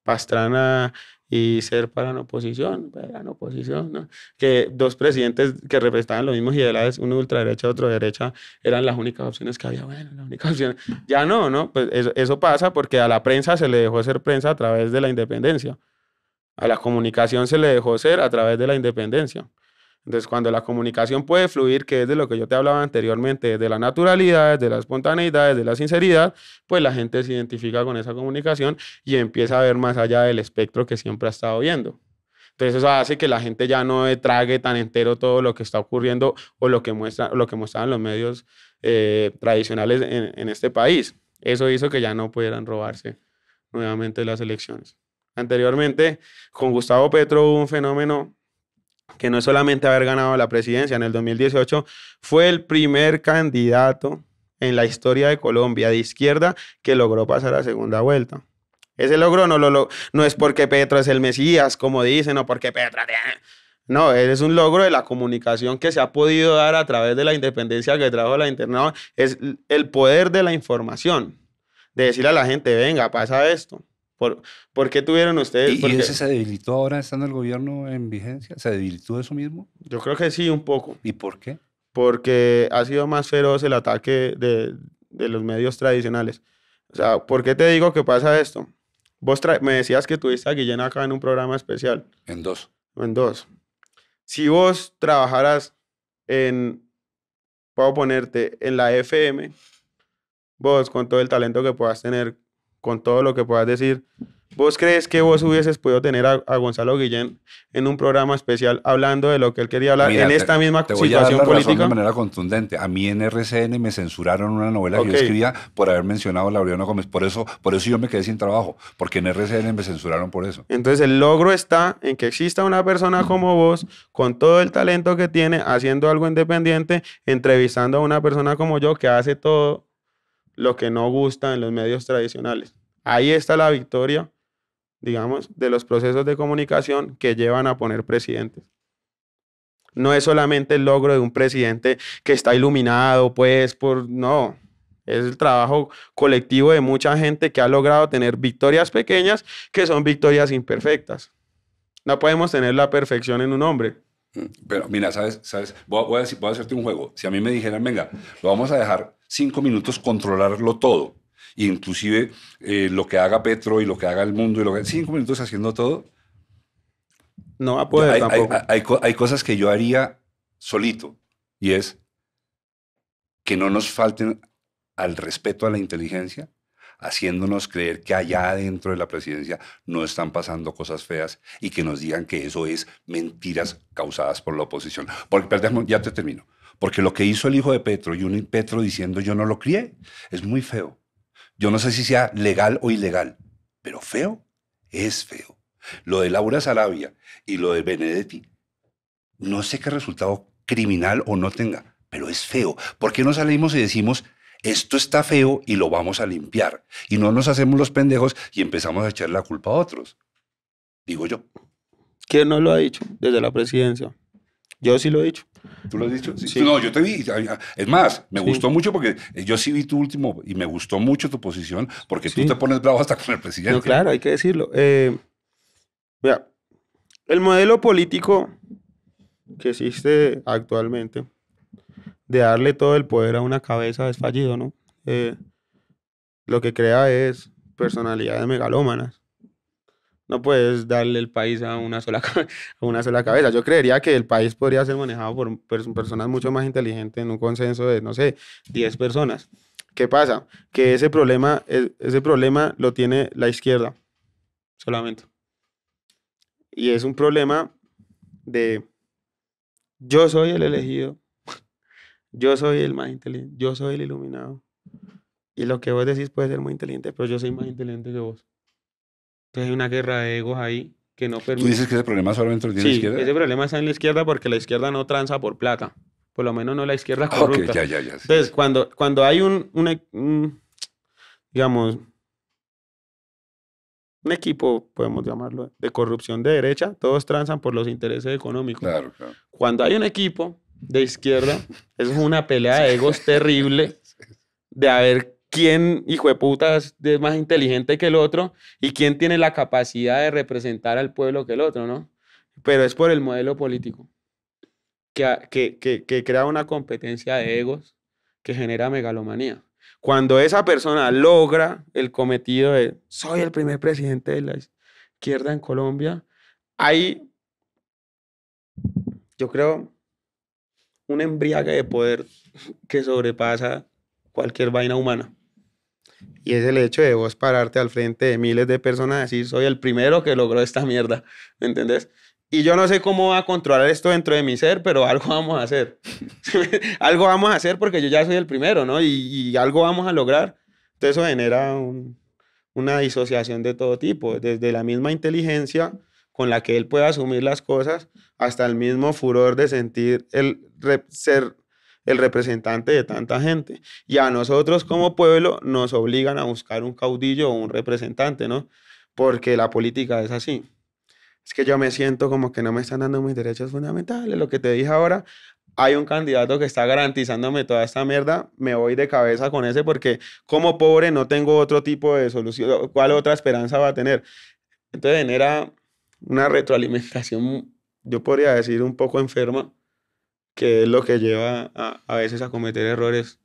Pastrana y ser para la oposición, para pues, la oposición, que dos presidentes que representaban los mismos ideales, uno de ultraderecha, otro derecha, eran las únicas opciones que había, bueno, la única opción. ya no, ¿no? Pues eso, eso pasa porque a la prensa se le dejó ser prensa a través de la independencia, a la comunicación se le dejó ser a través de la independencia. Entonces, cuando la comunicación puede fluir, que es de lo que yo te hablaba anteriormente, de la naturalidad, de la espontaneidad, de la sinceridad, pues la gente se identifica con esa comunicación y empieza a ver más allá del espectro que siempre ha estado viendo. Entonces eso hace que la gente ya no trague tan entero todo lo que está ocurriendo o lo que, muestra, lo que muestran los medios eh, tradicionales en, en este país. Eso hizo que ya no pudieran robarse nuevamente las elecciones. Anteriormente, con Gustavo Petro hubo un fenómeno que no es solamente haber ganado la presidencia en el 2018, fue el primer candidato en la historia de Colombia de izquierda que logró pasar a segunda vuelta. Ese logro no, es porque Petro es el Mesías, como dicen, o porque Petro No, es un logro de la comunicación que se ha podido dar a través de la independencia que trajo la internada. Es el poder de la información, de decir a la gente, venga, pasa esto. ¿Por, qué tuvieron ustedes? ¿Y, ese se
debilitó ahora estando el gobierno en vigencia? ¿Se debilitó eso mismo? Yo
creo que sí, un poco. ¿Y por qué? Porque ha sido más feroz el ataque de, de los medios tradicionales. O sea, ¿por qué te digo que pasa esto? Vos me decías que tuviste a Guillén acá en un programa especial. En dos. En dos. Si vos trabajaras en, puedo ponerte, en la FM, vos con todo el talento que puedas tener, con todo lo que puedas decir. ¿Vos crees que vos hubieses podido tener a, Gonzalo Guillén en un programa especial hablando de lo que él quería hablar en esta misma te voy política? de manera
contundente. A mí en RCN me censuraron una novela que yo escribía por haber mencionado a Laureano Gómez. Por eso, por eso yo me quedé sin trabajo, porque en RCN me censuraron por eso.
Entonces el logro está en que exista una persona mm. como vos, con todo el talento que tiene, haciendo algo independiente, entrevistando a una persona como yo que hace todo lo que no gusta en los medios tradicionales. Ahí está la victoria, digamos, de los procesos de comunicación que llevan a poner presidentes. No es solamente el logro de un presidente que está iluminado, pues, por... No, es el trabajo colectivo de mucha gente que ha logrado tener victorias pequeñas que son victorias imperfectas. No podemos tener la perfección en un hombre.
Pero mira, sabes, sabes, voy voy a hacerte un juego. Si a mí me dijeran, venga, lo vamos a dejar cinco minutos controlarlo todo. Inclusive eh, lo que haga Petro y lo que haga el mundo y lo que... Cinco minutos haciendo todo. No va a hay, tampoco. Hay, hay cosas que yo haría solito y es que no nos falten al respeto a la inteligencia, haciéndonos creer que allá adentro de la presidencia no están pasando cosas feas y que nos digan que eso es mentiras causadas por la oposición. Porque, perdón, ya te termino. Porque lo que hizo el hijo de Petro y un Petro diciendo yo no lo crié es muy feo. Yo no sé si sea legal o ilegal, pero feo es feo. Lo de Laura Sarabia y lo de Benedetti, no sé qué resultado criminal o no tenga, pero es feo. ¿Por qué no salimos y decimos esto está feo y lo vamos a limpiar? Y no nos hacemos los pendejos y empezamos a echar la culpa a otros. Digo yo. ¿Quién no lo ha dicho desde la presidencia? Yo sí lo he dicho. ¿Tú lo has dicho? Sí. No, yo te vi. Es más, me gustó mucho porque eh, yo sí vi tu último y me gustó mucho tu posición porque tú te pones bravo hasta con el presidente. No, claro,
hay que decirlo. mira, eh, el modelo político que existe actualmente de darle todo el poder a una cabeza es fallido, ¿no? Eh, lo que crea es personalidades megalómanas no puedes darle el país a una sola, una sola cabeza. Yo creería que el país podría ser manejado por personas mucho más inteligentes en un consenso de, no sé, 10 personas. ¿Qué pasa? Que ese problema, e, ese problema lo tiene la izquierda solamente. Y es un problema de yo soy el elegido, yo soy el más inteligente, yo soy el iluminado. Y lo que vos decís puede ser muy inteligente, pero yo soy más inteligente que vos. Entonces hay una guerra de egos ahí que no permite. ¿Tú dices que ese problema solamente la izquierda? Ese problema está en la izquierda porque la izquierda no tranza por plata. Por lo menos no la izquierda corrupta. ya, ya, ya, Entonces, cuando, cuando hay e, un, digamos, un equipo, podemos llamarlo, de corrupción de derecha, todos transan por los intereses económicos. Claro, claro. Cuando hay un equipo de izquierda, es una pelea de egos terrible de haber quién, hijo de puta, es más inteligente que el otro y quién tiene la capacidad de representar al pueblo que el otro, ¿no? Pero es por el modelo político, que, que, que crea una competencia de egos que genera megalomanía. Cuando esa persona logra el cometido de soy el primer presidente de la izquierda en Colombia, hay, yo creo, un embriague de poder que sobrepasa cualquier vaina humana. Y es el hecho de vos pararte al frente de miles de personas y decir, soy el primero que logró esta mierda, ¿me entendés? Y yo no sé cómo va a controlar esto dentro de mi ser, pero algo vamos a hacer. algo vamos a hacer porque yo ya soy el primero, ¿no? Y, algo vamos a lograr. Entonces eso genera una disociación de todo tipo, desde la misma inteligencia con la que él puede asumir las cosas, hasta el mismo furor de sentir el ser el representante de tanta gente. Y a nosotros como pueblo nos obligan a buscar un caudillo o un representante, ¿no? Porque la política es así. Es que yo me siento como que no me están dando mis derechos fundamentales. Lo que te dije ahora, hay un candidato que está garantizándome toda esta mierda, me voy de cabeza con ese porque como pobre no tengo otro tipo de solución, ¿cuál otra esperanza va a tener? Entonces genera una retroalimentación, yo podría decir, un poco enferma que es lo que lleva a, veces a cometer errores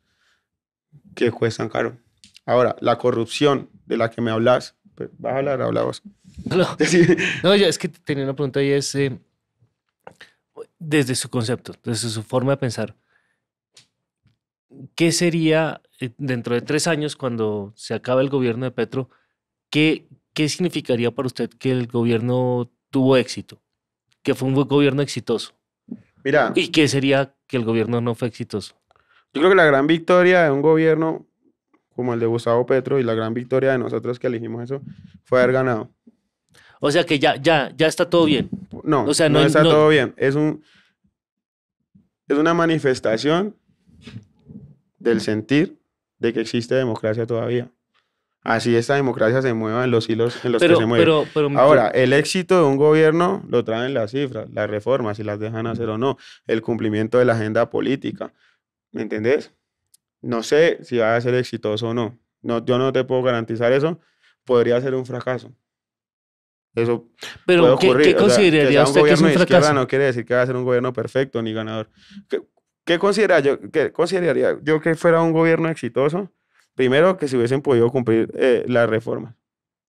que cuestan caro. Ahora, la corrupción de la que me hablas, pues, vas a hablar, habla No, yo es que tenía una pregunta y es,
eh, desde su concepto, desde su forma de pensar, ¿qué sería eh, dentro de tres años cuando se acabe el gobierno de Petro? ¿Qué, qué significaría para usted que el gobierno tuvo éxito?
Que fue un gobierno exitoso.
¿Y qué sería que el gobierno no fue exitoso?
Yo creo que la gran victoria de un gobierno como el de Gustavo Petro y la gran victoria de nosotros que elegimos eso fue haber ganado. O
sea que ya, ya, ya está todo bien. No, o sea, no, está todo
bien. Es un es una manifestación del sentir de que existe democracia todavía así esta democracia se mueva en los hilos en los que se mueve. Ahora, el éxito de un gobierno lo traen las cifras, las reformas, si las dejan hacer o no, el cumplimiento de la agenda política. ¿Me entendés? No sé si va a ser exitoso o no. yo no te puedo garantizar eso. Podría ser un fracaso. Eso pero puede ocurrir. ¿qué, consideraría usted que es un fracaso? No quiere decir que va a ser un gobierno perfecto ni ganador. ¿Qué, qué, yo, qué consideraría yo que fuera un gobierno exitoso? Primero, que se hubiesen podido cumplir eh, las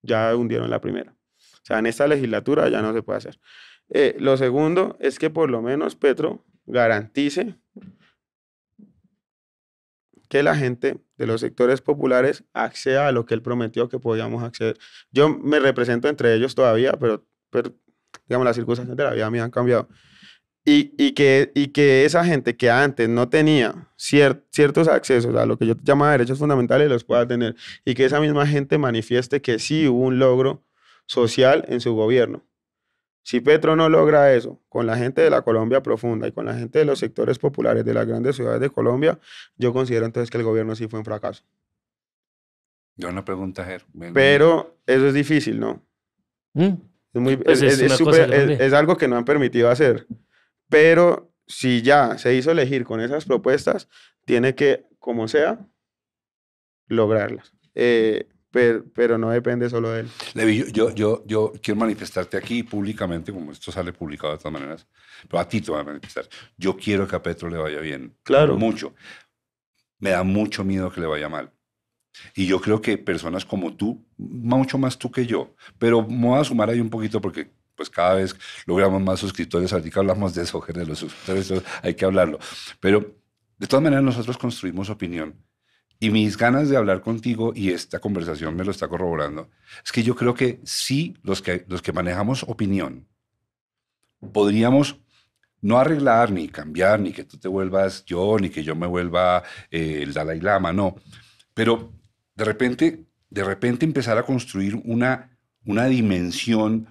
Ya hundieron la primera. O sea, en esta legislatura ya no se puede hacer. Eh, lo segundo es que por lo menos Petro garantice que la gente de los sectores populares acceda a lo que él prometió que podíamos acceder. Yo me represento entre ellos todavía, pero, digamos, las circunstancias de la vida me han cambiado. Y, y, que, y que esa gente que antes no tenía ciertos accesos a lo que yo llamo derechos fundamentales los pueda tener. Y que esa misma gente manifieste que sí hubo un logro social en su gobierno. Si Petro no logra eso con la gente de la Colombia profunda y con la gente de los sectores populares de las grandes ciudades de Colombia, yo considero entonces que el gobierno sí fue un fracaso.
Yo no pregunta, Ger. Pero
eso es difícil, ¿no? Mm. Es, muy, pues es, algo que no han permitido hacer. Pero si ya se hizo elegir con esas propuestas, tiene que, como sea, lograrlas. Eh, pero, pero, no depende solo de él.
Levi, yo, yo, yo, quiero manifestarte aquí públicamente, como esto sale publicado de todas maneras, pero a ti te voy a manifestar. Yo quiero que a Petro le vaya bien. Claro. Mucho. Me da mucho miedo que le vaya mal. Y yo creo que personas como tú, mucho más tú que yo, pero me voy a sumar ahí un poquito porque pues cada vez logramos más suscriptores. Ahorita hablamos de eso, de los suscriptores, hay que hablarlo. Pero de todas maneras, nosotros construimos opinión. Y mis ganas de hablar contigo, y esta conversación me lo está corroborando, es que yo creo que sí, los que, los que manejamos opinión, podríamos no arreglar, ni cambiar, ni que tú te vuelvas yo, ni que yo me vuelva eh, el Dalai Lama, no. Pero de repente, de repente empezar a construir una, una dimensión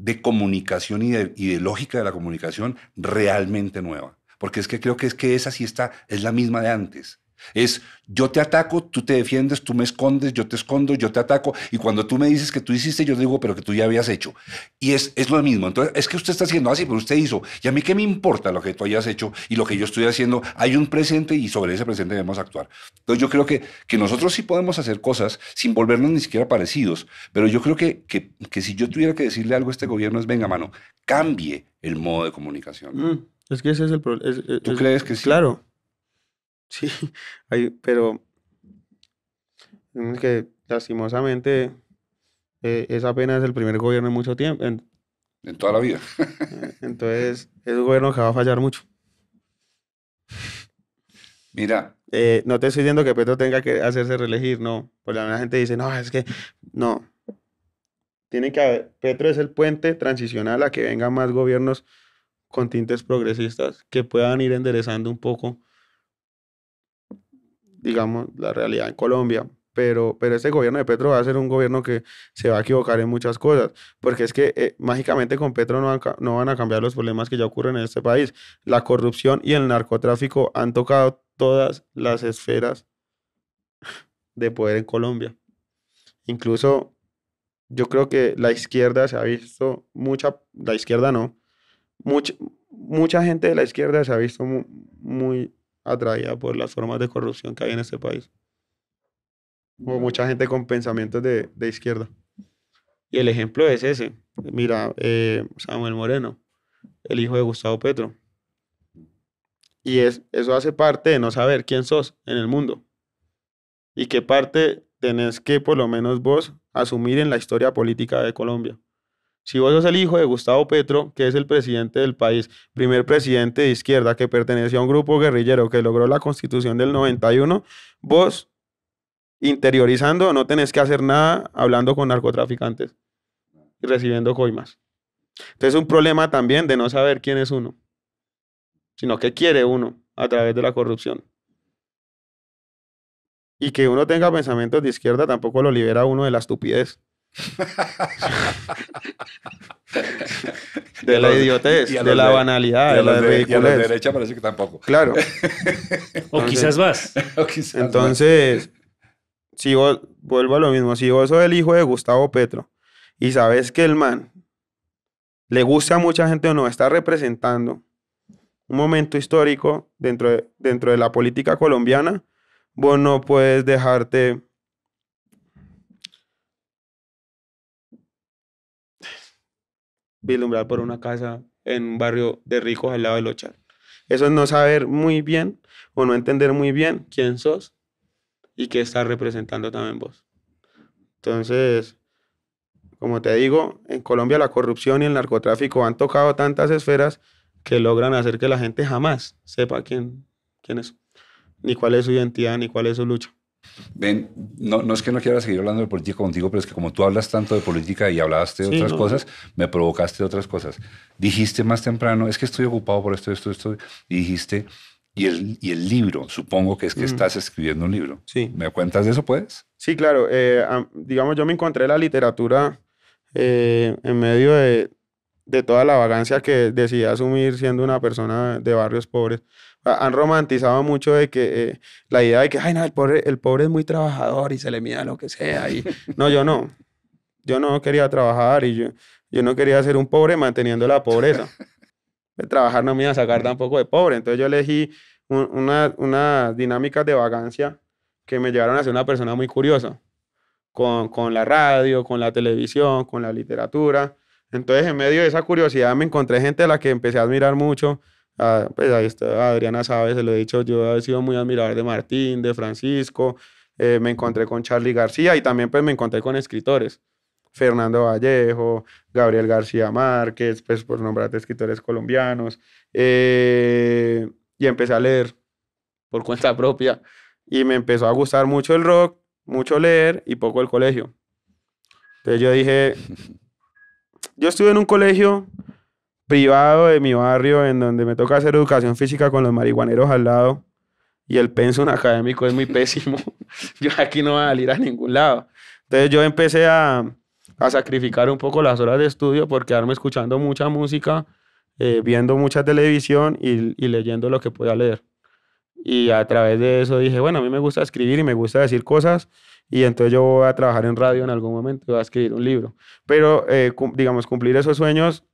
de comunicación y de, lógica de la comunicación realmente nueva porque es que creo que es que esa sí está, es la misma de antes. Es yo te ataco, tú te defiendes, tú me escondes, yo te escondo, yo te ataco. Y cuando tú me dices que tú hiciste, yo digo, pero que tú ya habías hecho. Y es, lo mismo. Entonces, es que usted está haciendo así, ah, pero usted hizo. ¿Y a mí qué me importa lo que tú hayas hecho y lo que yo estoy haciendo? Hay un presente y sobre ese presente debemos actuar. Entonces, yo creo que, que nosotros sí podemos hacer cosas sin volvernos ni siquiera parecidos. Pero yo creo que, que, si yo tuviera que decirle algo a este gobierno es, venga, mano, cambie el modo de comunicación. Mm,
es que ese es el problema. ¿Tú crees que sí? Claro. Sí, hay, pero es mm, que lastimosamente eh, es apenas el primer gobierno en mucho tiempo. En, toda la vida. entonces, es un gobierno que va a fallar mucho. Mira. Eh, no te estoy diciendo que Petro tenga que hacerse reelegir, no. Porque la gente dice, no, es que no. Tiene que haber, Petro es el puente transicional a que vengan más gobiernos con tintes progresistas que puedan ir enderezando un poco digamos, la realidad en Colombia. Pero, pero este gobierno de Petro va a ser un gobierno que se va a equivocar en muchas cosas, porque es que eh, mágicamente con Petro no, van a, no van a cambiar los problemas que ya ocurren en este país. La corrupción y el narcotráfico han tocado todas las esferas de poder en Colombia. Incluso yo creo que la izquierda se ha visto mucha, la izquierda no, mucha, mucha gente de la izquierda se ha visto muy, atraída por las formas de corrupción que hay en este país. O mucha gente con pensamientos de, izquierda. Y el ejemplo es ese. Mira, eh, Samuel Moreno, el hijo de Gustavo Petro. Y es, eso hace parte de no saber quién sos en el mundo. Y qué parte tenés que, por lo menos vos, asumir en la historia política de Colombia. Si vos sos el hijo de Gustavo Petro, que es el presidente del país, primer presidente de izquierda que perteneció a un grupo guerrillero que logró la constitución del 91, vos interiorizando no tenés que hacer nada hablando con narcotraficantes y recibiendo coimas. Entonces es un problema también de no saber quién es uno, sino qué quiere uno a través de la corrupción. Y que uno tenga pensamientos de izquierda tampoco lo libera uno de la estupidez
de la idiotez, de la banalidad, de la Y a la derecha parece que tampoco. Claro.
o quizás vas. entonces, si vuelvo a lo mismo, si vos sos el hijo de Gustavo Petro y sabes que el man le gusta a mucha gente o no, está representando un momento histórico dentro de, dentro de la política colombiana, vos no puedes dejarte vislumbrar por una casa en un barrio de ricos al lado del Ochar. Eso es no saber muy bien o no entender muy bien quién sos y qué estás representando también vos. Entonces, como te digo, en Colombia la corrupción y el narcotráfico han tocado tantas esferas que logran hacer que la gente jamás sepa quién, quién es, ni cuál es su identidad, ni cuál es su lucha.
Ven, no, es que no quiera seguir hablando de política contigo, pero es que como tú hablas tanto de política y hablaste de otras cosas, me provocaste otras cosas. Dijiste más temprano, es que estoy ocupado por esto, esto, esto, y dijiste, y el, el libro, supongo que es que mm. estás escribiendo un libro. Sí. ¿Me cuentas de eso, puedes?
Sí, claro. Eh, digamos, yo me encontré la literatura eh, en medio de, de toda la vagancia que decidí asumir siendo una persona de barrios pobres. Ah, han romantizado mucho de que eh, la idea de que, ay, no, el pobre, el pobre es muy trabajador y se le mida lo que sea. Y... No, yo no. Yo no quería trabajar y yo, yo no quería ser un pobre manteniendo la pobreza. De trabajar no me iba a sacar tampoco de pobre. Entonces yo elegí unas una dinámicas de vagancia que me llevaron a ser una persona muy curiosa. Con, con, la radio, con la televisión, con la literatura. Entonces, en medio de esa curiosidad me encontré gente a la que empecé a admirar mucho. Ah, pues ahí está Adriana Sabe, se lo he dicho, yo he sido muy admirador de Martín, de Francisco. Eh, me encontré con Charlie García y también pues me encontré con escritores. Fernando Vallejo, Gabriel García Márquez, pues por nombrarte escritores colombianos. Eh, y empecé a leer por cuenta propia. Y me empezó a gustar mucho el rock, mucho leer y poco el colegio. Entonces yo dije, yo estuve en un colegio privado de mi barrio en donde me toca hacer educación física con los marihuaneros al lado y el pensum académico es muy pésimo. yo aquí no voy a salir a ningún lado. Entonces yo empecé a, sacrificar un poco las horas de estudio por quedarme escuchando mucha música, eh, viendo mucha televisión y, y leyendo lo que podía leer. Y a través de eso dije, bueno, a mí me gusta escribir y me gusta decir cosas y entonces yo voy a trabajar en radio en algún momento y voy a escribir un libro. Pero, eh, digamos, cumplir esos sueños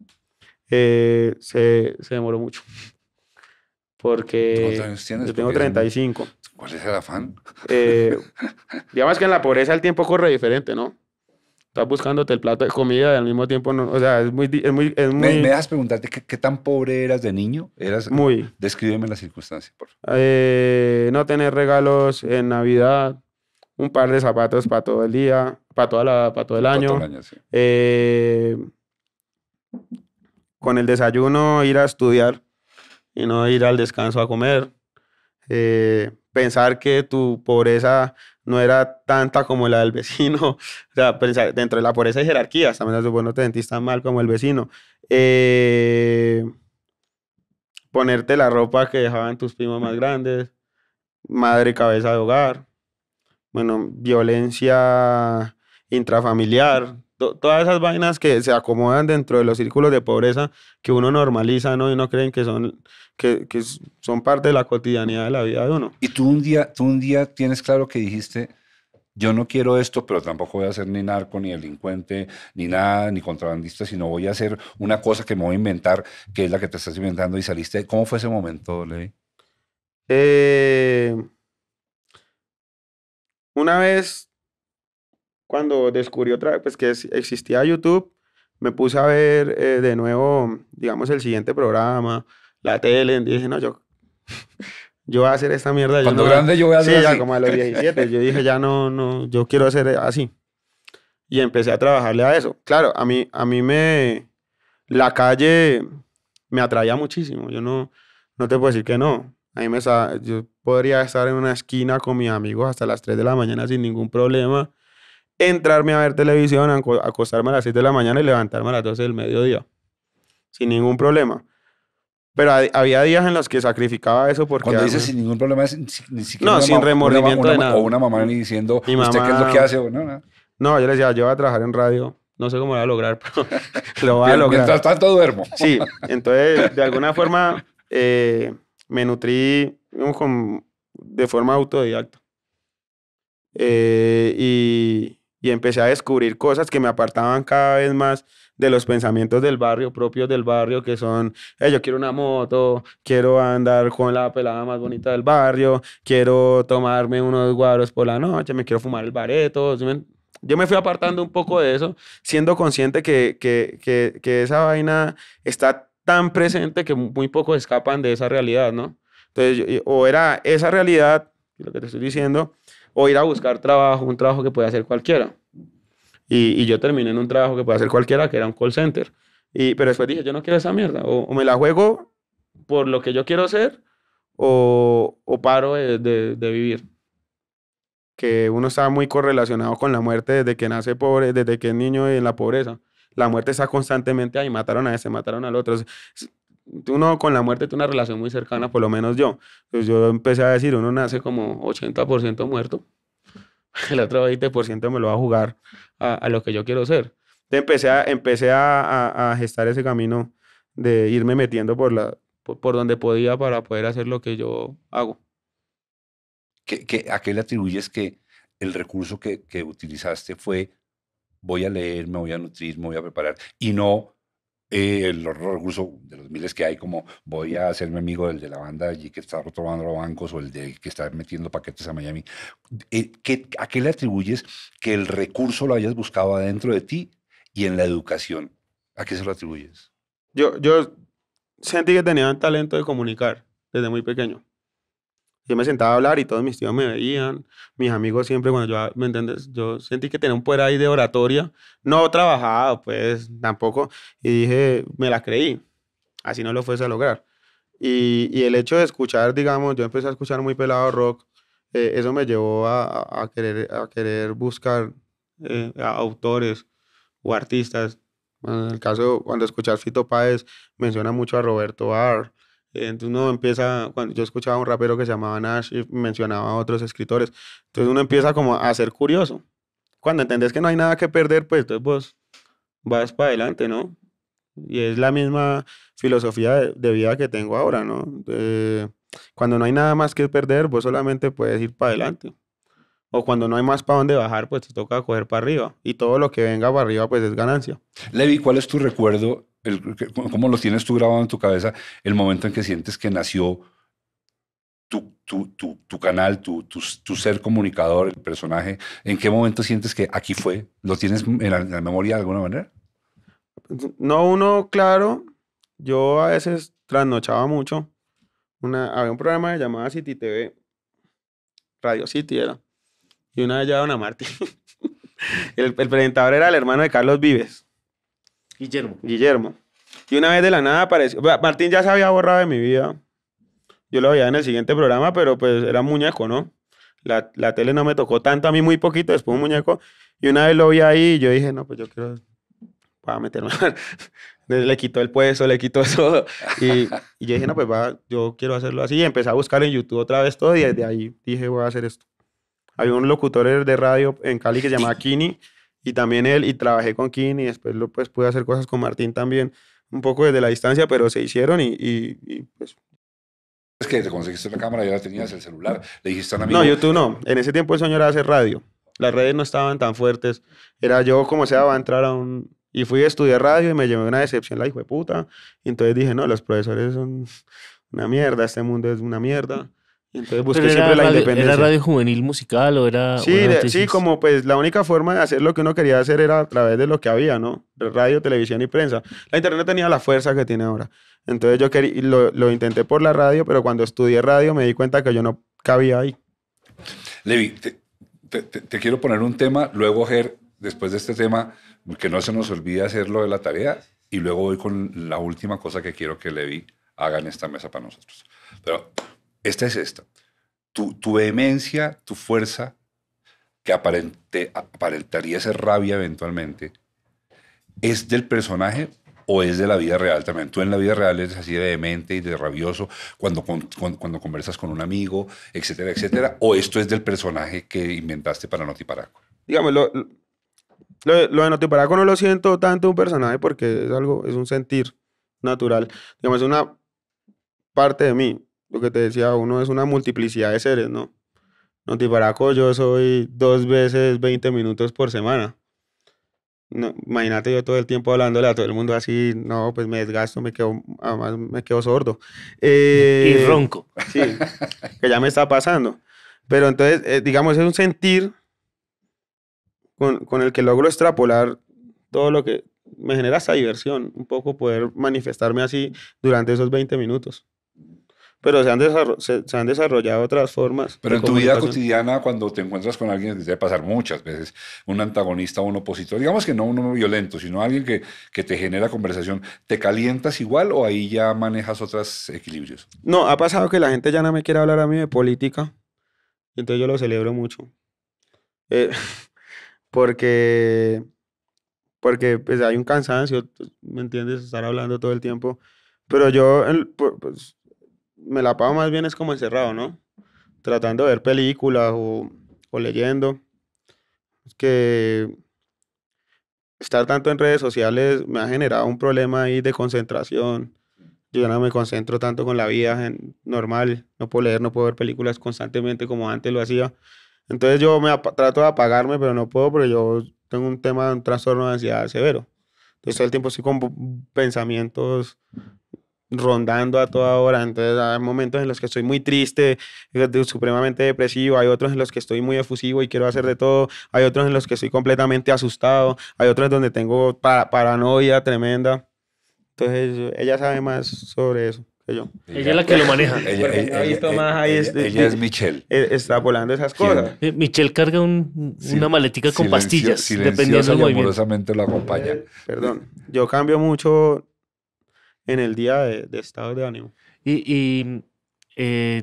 eh, se, se, demoró mucho. Porque yo tengo 35. ¿Cuál es el afán? Eh, digamos que en la pobreza el tiempo corre diferente, ¿no? estás buscándote el plato de comida y al mismo tiempo no, o sea, es muy... Es Me, me, das preguntarte
¿qué, tan pobre eras de niño. Eras, muy. Descríbeme la circunstancia, por favor. Eh,
no tener regalos en Navidad, un par de zapatos para todo el día, para, toda la, para todo el año. Eh, con el desayuno ir a estudiar y no ir al descanso a comer. Eh, pensar que tu pobreza no era tanta como la del vecino. O sea, dentro de la pobreza y jerarquías, también te sentís tan mal como el vecino. Eh, ponerte la ropa que dejaban tus primos más grandes, madre cabeza de hogar, bueno, violencia intrafamiliar, todas esas vainas que se acomodan dentro de los círculos de pobreza que uno normaliza, ¿no? Y uno creen que son, que, son parte de la cotidianidad de la vida de uno.
Y tú un día, tú un día tienes claro que dijiste, yo no quiero esto, pero tampoco voy a ser ni narco, ni delincuente, ni nada, ni contrabandista, sino voy a hacer una cosa que me voy a inventar, que es la que te estás inventando y saliste. ¿Cómo fue ese momento, Levi? Eh,
una vez cuando descubrí otra vez pues, que existía YouTube, me puse a ver eh, de nuevo, digamos, el siguiente programa, la tele, y dije, no, yo, yo voy a hacer esta mierda. Cuando yo grande yo voy a hacer Sí, ya como a los 17, yo dije, ya no, no, yo quiero hacer así. Y empecé a trabajarle a eso. Claro, a mí, a mí me... La calle me atraía muchísimo, yo no, no te puedo decir que no. A mí me... Yo podría estar en una esquina con mis amigos hasta las 3 de la mañana sin ningún problema entrarme a ver televisión, acostarme a las 7 de la mañana y levantarme a las 12 del mediodía. Sin ningún problema. Pero había días en los que sacrificaba eso porque... Cuando dices sin
ningún problema, ni siquiera... No, sin remordimiento de nada. O una mamá ni diciendo, ¿usted qué es lo que hace? no,
no. yo le decía, yo voy a trabajar en radio. No sé cómo lo voy a lograr, pero lo voy a lograr. Mientras tanto duermo. Sí, entonces de alguna forma eh, me nutrí con, de forma autodidacta. Eh, y, y empecé a descubrir cosas que me apartaban cada vez más de los pensamientos del barrio, propios del barrio, que son, yo quiero una moto, quiero andar con la pelada más bonita del barrio, quiero tomarme unos guaros por la noche, me quiero fumar el bareto. Yo me fui apartando un poco de eso, siendo consciente que, que, que, que esa vaina está tan presente que muy pocos escapan de esa realidad, ¿no? Entonces, o era esa realidad, lo que te estoy diciendo, o ir a buscar trabajo, un trabajo que puede hacer cualquiera. Y, yo terminé en un trabajo que puede hacer cualquiera, que era un call center. Y, pero después dije, yo no quiero esa mierda, o, me la juego por lo que yo quiero hacer, o, o paro de, vivir. Que uno está muy correlacionado con la muerte desde que nace pobre, desde que es niño en la pobreza. La muerte está constantemente ahí, mataron a ese, mataron al otro uno con la muerte tiene una relación muy cercana, por lo menos yo. Pues yo empecé a decir, uno nace como 80% muerto, el otro 20% me lo va a jugar a, a lo que yo quiero ser. Entonces empecé a, empecé a, a, a, gestar ese camino de irme metiendo por, la, por, donde podía para poder hacer lo que yo
hago. ¿Qué, a qué le atribuyes que el recurso que, que utilizaste fue voy a leer, me voy a nutrir, me voy a preparar y no eh, el recurso de los miles que hay, como voy a hacerme amigo del de la banda allí que está robando bancos o el de que está metiendo paquetes a Miami, eh, ¿a qué le atribuyes que el recurso lo hayas buscado adentro de ti y en la educación? ¿A qué se lo atribuyes?
Yo, yo sentí que tenía un talento de comunicar desde muy pequeño. Yo me sentaba a hablar y todos mis tíos me veían, mis amigos siempre, cuando yo, ¿me entiendes? Yo sentí que tenía un poder ahí de oratoria, no trabajado, pues tampoco, y dije, me la creí, así no lo fuese a lograr. Y, y el hecho de escuchar, digamos, yo empecé a escuchar muy pelado rock, eh, eso me llevó a, a, querer, a querer buscar eh, autores o artistas. En el caso, cuando escuchar Fito Páez, menciona mucho a Roberto ar entonces uno empieza, cuando yo escuchaba a un rapero que se llamaba Nash y mencionaba a otros escritores, entonces uno empieza como a ser curioso. Cuando entendés que no hay nada que perder, pues entonces vos vas para adelante, ¿no? Y es la misma filosofía de, vida que tengo ahora, ¿no? cuando no hay nada más que perder, vos solamente puedes ir para adelante cuando no hay más para dónde bajar, pues te toca coger para arriba. Y todo lo que venga para arriba, pues es ganancia.
Levi, ¿cuál es tu recuerdo? ¿Cómo lo tienes tú grabado en tu cabeza el momento en que sientes que nació tu, tu, tu, canal, tu, ser comunicador, el personaje? ¿En qué momento sientes que aquí fue? ¿Lo tienes en la, memoria de alguna manera? No, uno, claro.
Yo a veces trasnochaba mucho. Una, había un programa llamado City TV, Radio City era y una vez llevaron a Martín. el, presentador era el hermano de Carlos Vives. Guillermo. Guillermo. Y una vez de la nada apareció. Martín ya se había borrado de mi vida. Yo lo veía en el siguiente programa, pero pues era muñeco, ¿no? La, la tele no me tocó tanto, a mí muy poquito, después un muñeco. Y una vez lo vi ahí y yo dije, no, pues yo quiero. Voy a meterme. le quitó el puesto, le quitó eso Y, y yo dije, no, pues va, yo quiero hacerlo así. Y empecé a buscar en YouTube otra vez todo y desde ahí dije, voy a hacer esto había un locutor de radio en Cali que se llamaba Kini y también él, y trabajé con Kini, y después lo, pues, pude hacer cosas con Martín también, un poco desde la distancia, pero se hicieron y, y, pues... Es que te conseguiste
la cámara, ya tenías, el celular, le dijiste a amigo... No, YouTube
no, en ese tiempo el sueño era hacer radio, las redes no estaban tan fuertes, era yo como se va a entrar a un, y fui a estudiar radio y me llevé una decepción, la hijo de puta. Y entonces dije, no, los profesores son una mierda, este mundo es una mierda. Entonces busqué siempre la independencia. ¿Era radio
juvenil musical o era.? Sí, sí,
como pues la única forma de hacer lo que uno quería hacer era a través de lo que había, ¿no? Radio, televisión y prensa. La internet tenía la fuerza que tiene ahora. Entonces yo lo, lo intenté por la radio, pero cuando estudié radio me di cuenta que yo no cabía ahí.
Levi, te, quiero poner un tema, luego Ger, después de este tema, que no se nos olvide hacerlo de la tarea, y luego voy con la última cosa que quiero que Levi haga en esta mesa para nosotros. Pero esta es esta. Tu, tu vehemencia, tu fuerza, que aparente, aparentaría ser rabia eventualmente, ¿es del personaje o es de la vida real también? Tú en la vida real eres así de vehemente y de rabioso cuando, cuando, conversas con un amigo, etcétera, etcétera, o esto es del personaje que inventaste para Notiparaco.
Dígame, lo, lo, lo de Notiparaco no lo siento tanto un personaje porque es algo, es un sentir natural. Digamos, es una parte de mí lo que te decía, uno es una multiplicidad de seres, ¿no? No Notiparaco, yo soy dos veces 20 minutos por semana. No, imagínate yo todo el tiempo hablándole a todo el mundo así, no, pues me desgasto, me quedo, me quedo sordo. y eh, ronco. Sí, que ya me está pasando. Pero entonces, eh, digamos, es un sentir con, con, el que logro extrapolar todo lo que me genera esa diversión, un poco poder manifestarme así durante esos 20 minutos pero se han, desarrollado otras formas. Pero en tu vida
cotidiana, cuando te encuentras con alguien, te debe pasar muchas veces, un antagonista, o un opositor, digamos que no uno violento, sino alguien que, que te genera conversación, ¿te calientas igual o ahí ya manejas otros equilibrios?
No, ha pasado que la gente ya no me quiere hablar a mí de política, entonces yo lo celebro mucho.
Eh, porque
porque pues hay un cansancio, ¿me entiendes? Estar hablando todo el tiempo. Pero yo, pues, me la pago más bien es como encerrado, ¿no? Tratando de ver películas o, leyendo. Es que estar tanto en redes sociales me ha generado un problema ahí de concentración. Yo no me concentro tanto con la vida normal. No puedo leer, no puedo ver películas constantemente como antes lo hacía. Entonces yo me trato de apagarme, pero no puedo porque yo tengo un tema, un trastorno de ansiedad severo. Entonces todo el tiempo estoy con pensamientos rondando a toda hora. Entonces hay momentos en los que estoy muy triste, eh, supremamente depresivo, hay otros en los que estoy muy efusivo y quiero hacer de todo, hay otros en los que estoy completamente asustado, hay otros donde tengo paranoia tremenda. Entonces ella sabe más sobre eso que yo. Ella, es la que lo maneja. ella, más ahí es, este ella, es Michelle. E, esas cosas. Eh, Michelle carga una maletica con pastillas, dependiendo del movimiento.
la acompaña.
Perdón, yo cambio mucho en el día de, estado de ánimo. Y, eh,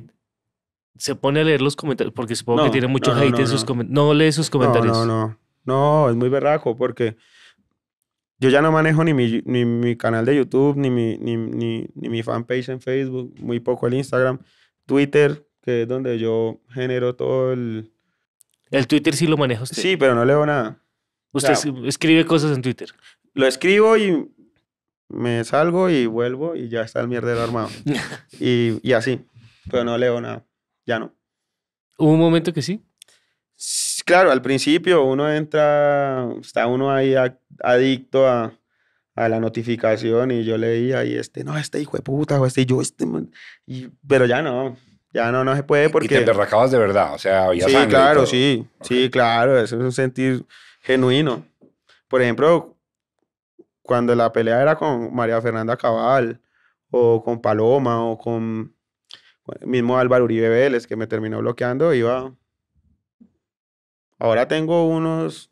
se pone a leer los
comentarios, porque supongo
que tiene mucho hate en sus comentarios. No lee sus comentarios. No, no, no. es muy berraco porque yo ya no manejo ni mi, canal de YouTube, ni mi, mi fanpage en Facebook, muy poco el Instagram, Twitter, que es donde yo genero todo el... El Twitter sí lo manejo Sí, pero no leo nada. Usted escribe cosas en Twitter. Lo escribo y me salgo y vuelvo y ya está el mierdero armado. y, y así. Pero no leo nada. Ya no.
¿Hubo un momento que sí?
Claro, al principio uno entra, está uno ahí adicto a, a la notificación y yo leía y este, no, este hijo de puta, o este, yo, este, y, pero ya no, ya no, no se puede porque... Y te derracabas de verdad, o sea, había Sí, claro, sí, sí, claro, eso es un sentir genuino. Por ejemplo, cuando la pelea era con María Fernanda Cabal o con Paloma o con mismo Álvaro Uribe Vélez que me terminó bloqueando, iba... Ahora tengo unos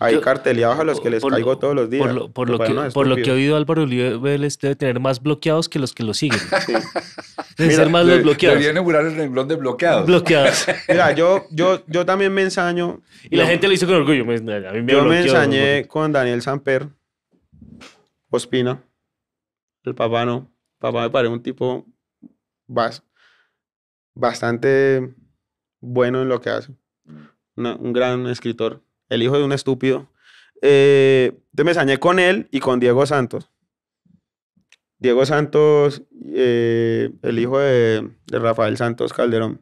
ahí carteleados a los que les caigo todos los días. Por lo, por lo, que, por lo que, he
oído, Álvaro Uribe Vélez debe tener más bloqueados que los que lo siguen.
Sí. ser más los bloqueados. Debería inaugurar el renglón de bloqueados. Bloqueados. Mira, yo, yo, yo también me ensaño. Y la gente lo hizo con orgullo. Pues, yo me ensañé con Daniel Samper, Ospina. El papá no. papá me parece un tipo bastante bueno en lo que hace. Mm. un gran escritor. El hijo de un estúpido. Eh, te me sañé con él y con Diego Santos. Diego Santos, eh, el hijo de, Rafael Santos Calderón.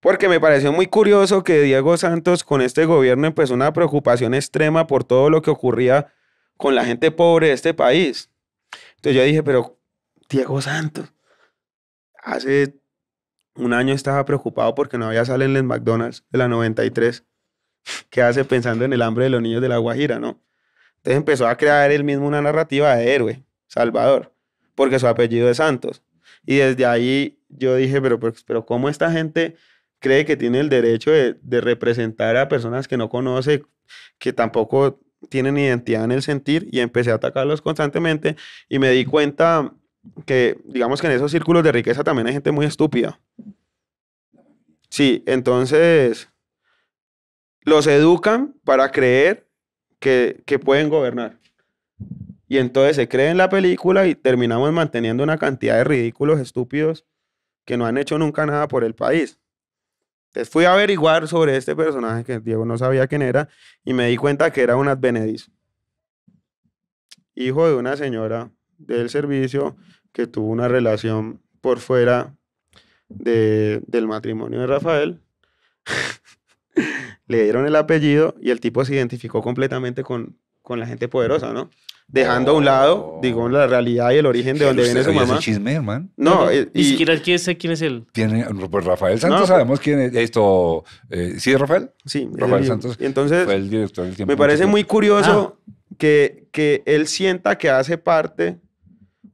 Porque me pareció muy curioso que Diego Santos con este gobierno empezó una preocupación extrema por todo lo que ocurría con la gente pobre de este país. Entonces yo dije, pero Diego Santos, hace un año estaba preocupado porque no había salen en el McDonald's de la 93. que hace pensando en el hambre de los niños de la Guajira, no? Entonces empezó a crear él mismo una narrativa de héroe, Salvador, porque su apellido es Santos. Y desde ahí yo dije, pero, pero, ¿cómo esta gente cree que tiene el derecho de representar a personas que no conoce, que tampoco tienen identidad en el sentir y empecé a atacarlos constantemente y me di cuenta que, digamos que en esos círculos de riqueza también hay gente muy estúpida. Sí, entonces los educan para creer que, que pueden gobernar. Y entonces se cree en la película y terminamos manteniendo una cantidad de ridículos estúpidos que no han hecho nunca nada por el país. Entonces fui a averiguar sobre este personaje que Diego no sabía quién era y me di cuenta que era un advenediz, Hijo de una señora del servicio que tuvo una relación por fuera del matrimonio de Rafael. Le dieron el apellido y el tipo se identificó completamente con, con la gente poderosa, ¿no? dejando a un lado, digo, oh. la realidad y el origen de
dónde viene su mamá. Ese chisme, hermano? No, eh, y, siquiera quién es, quién él. pues Rafael Santos pues, sabemos quién es esto. Eh, ¿Sí es Rafael? Sí, Rafael Santos. entonces, el director Me parece muy curioso
ah. que, que él sienta que hace parte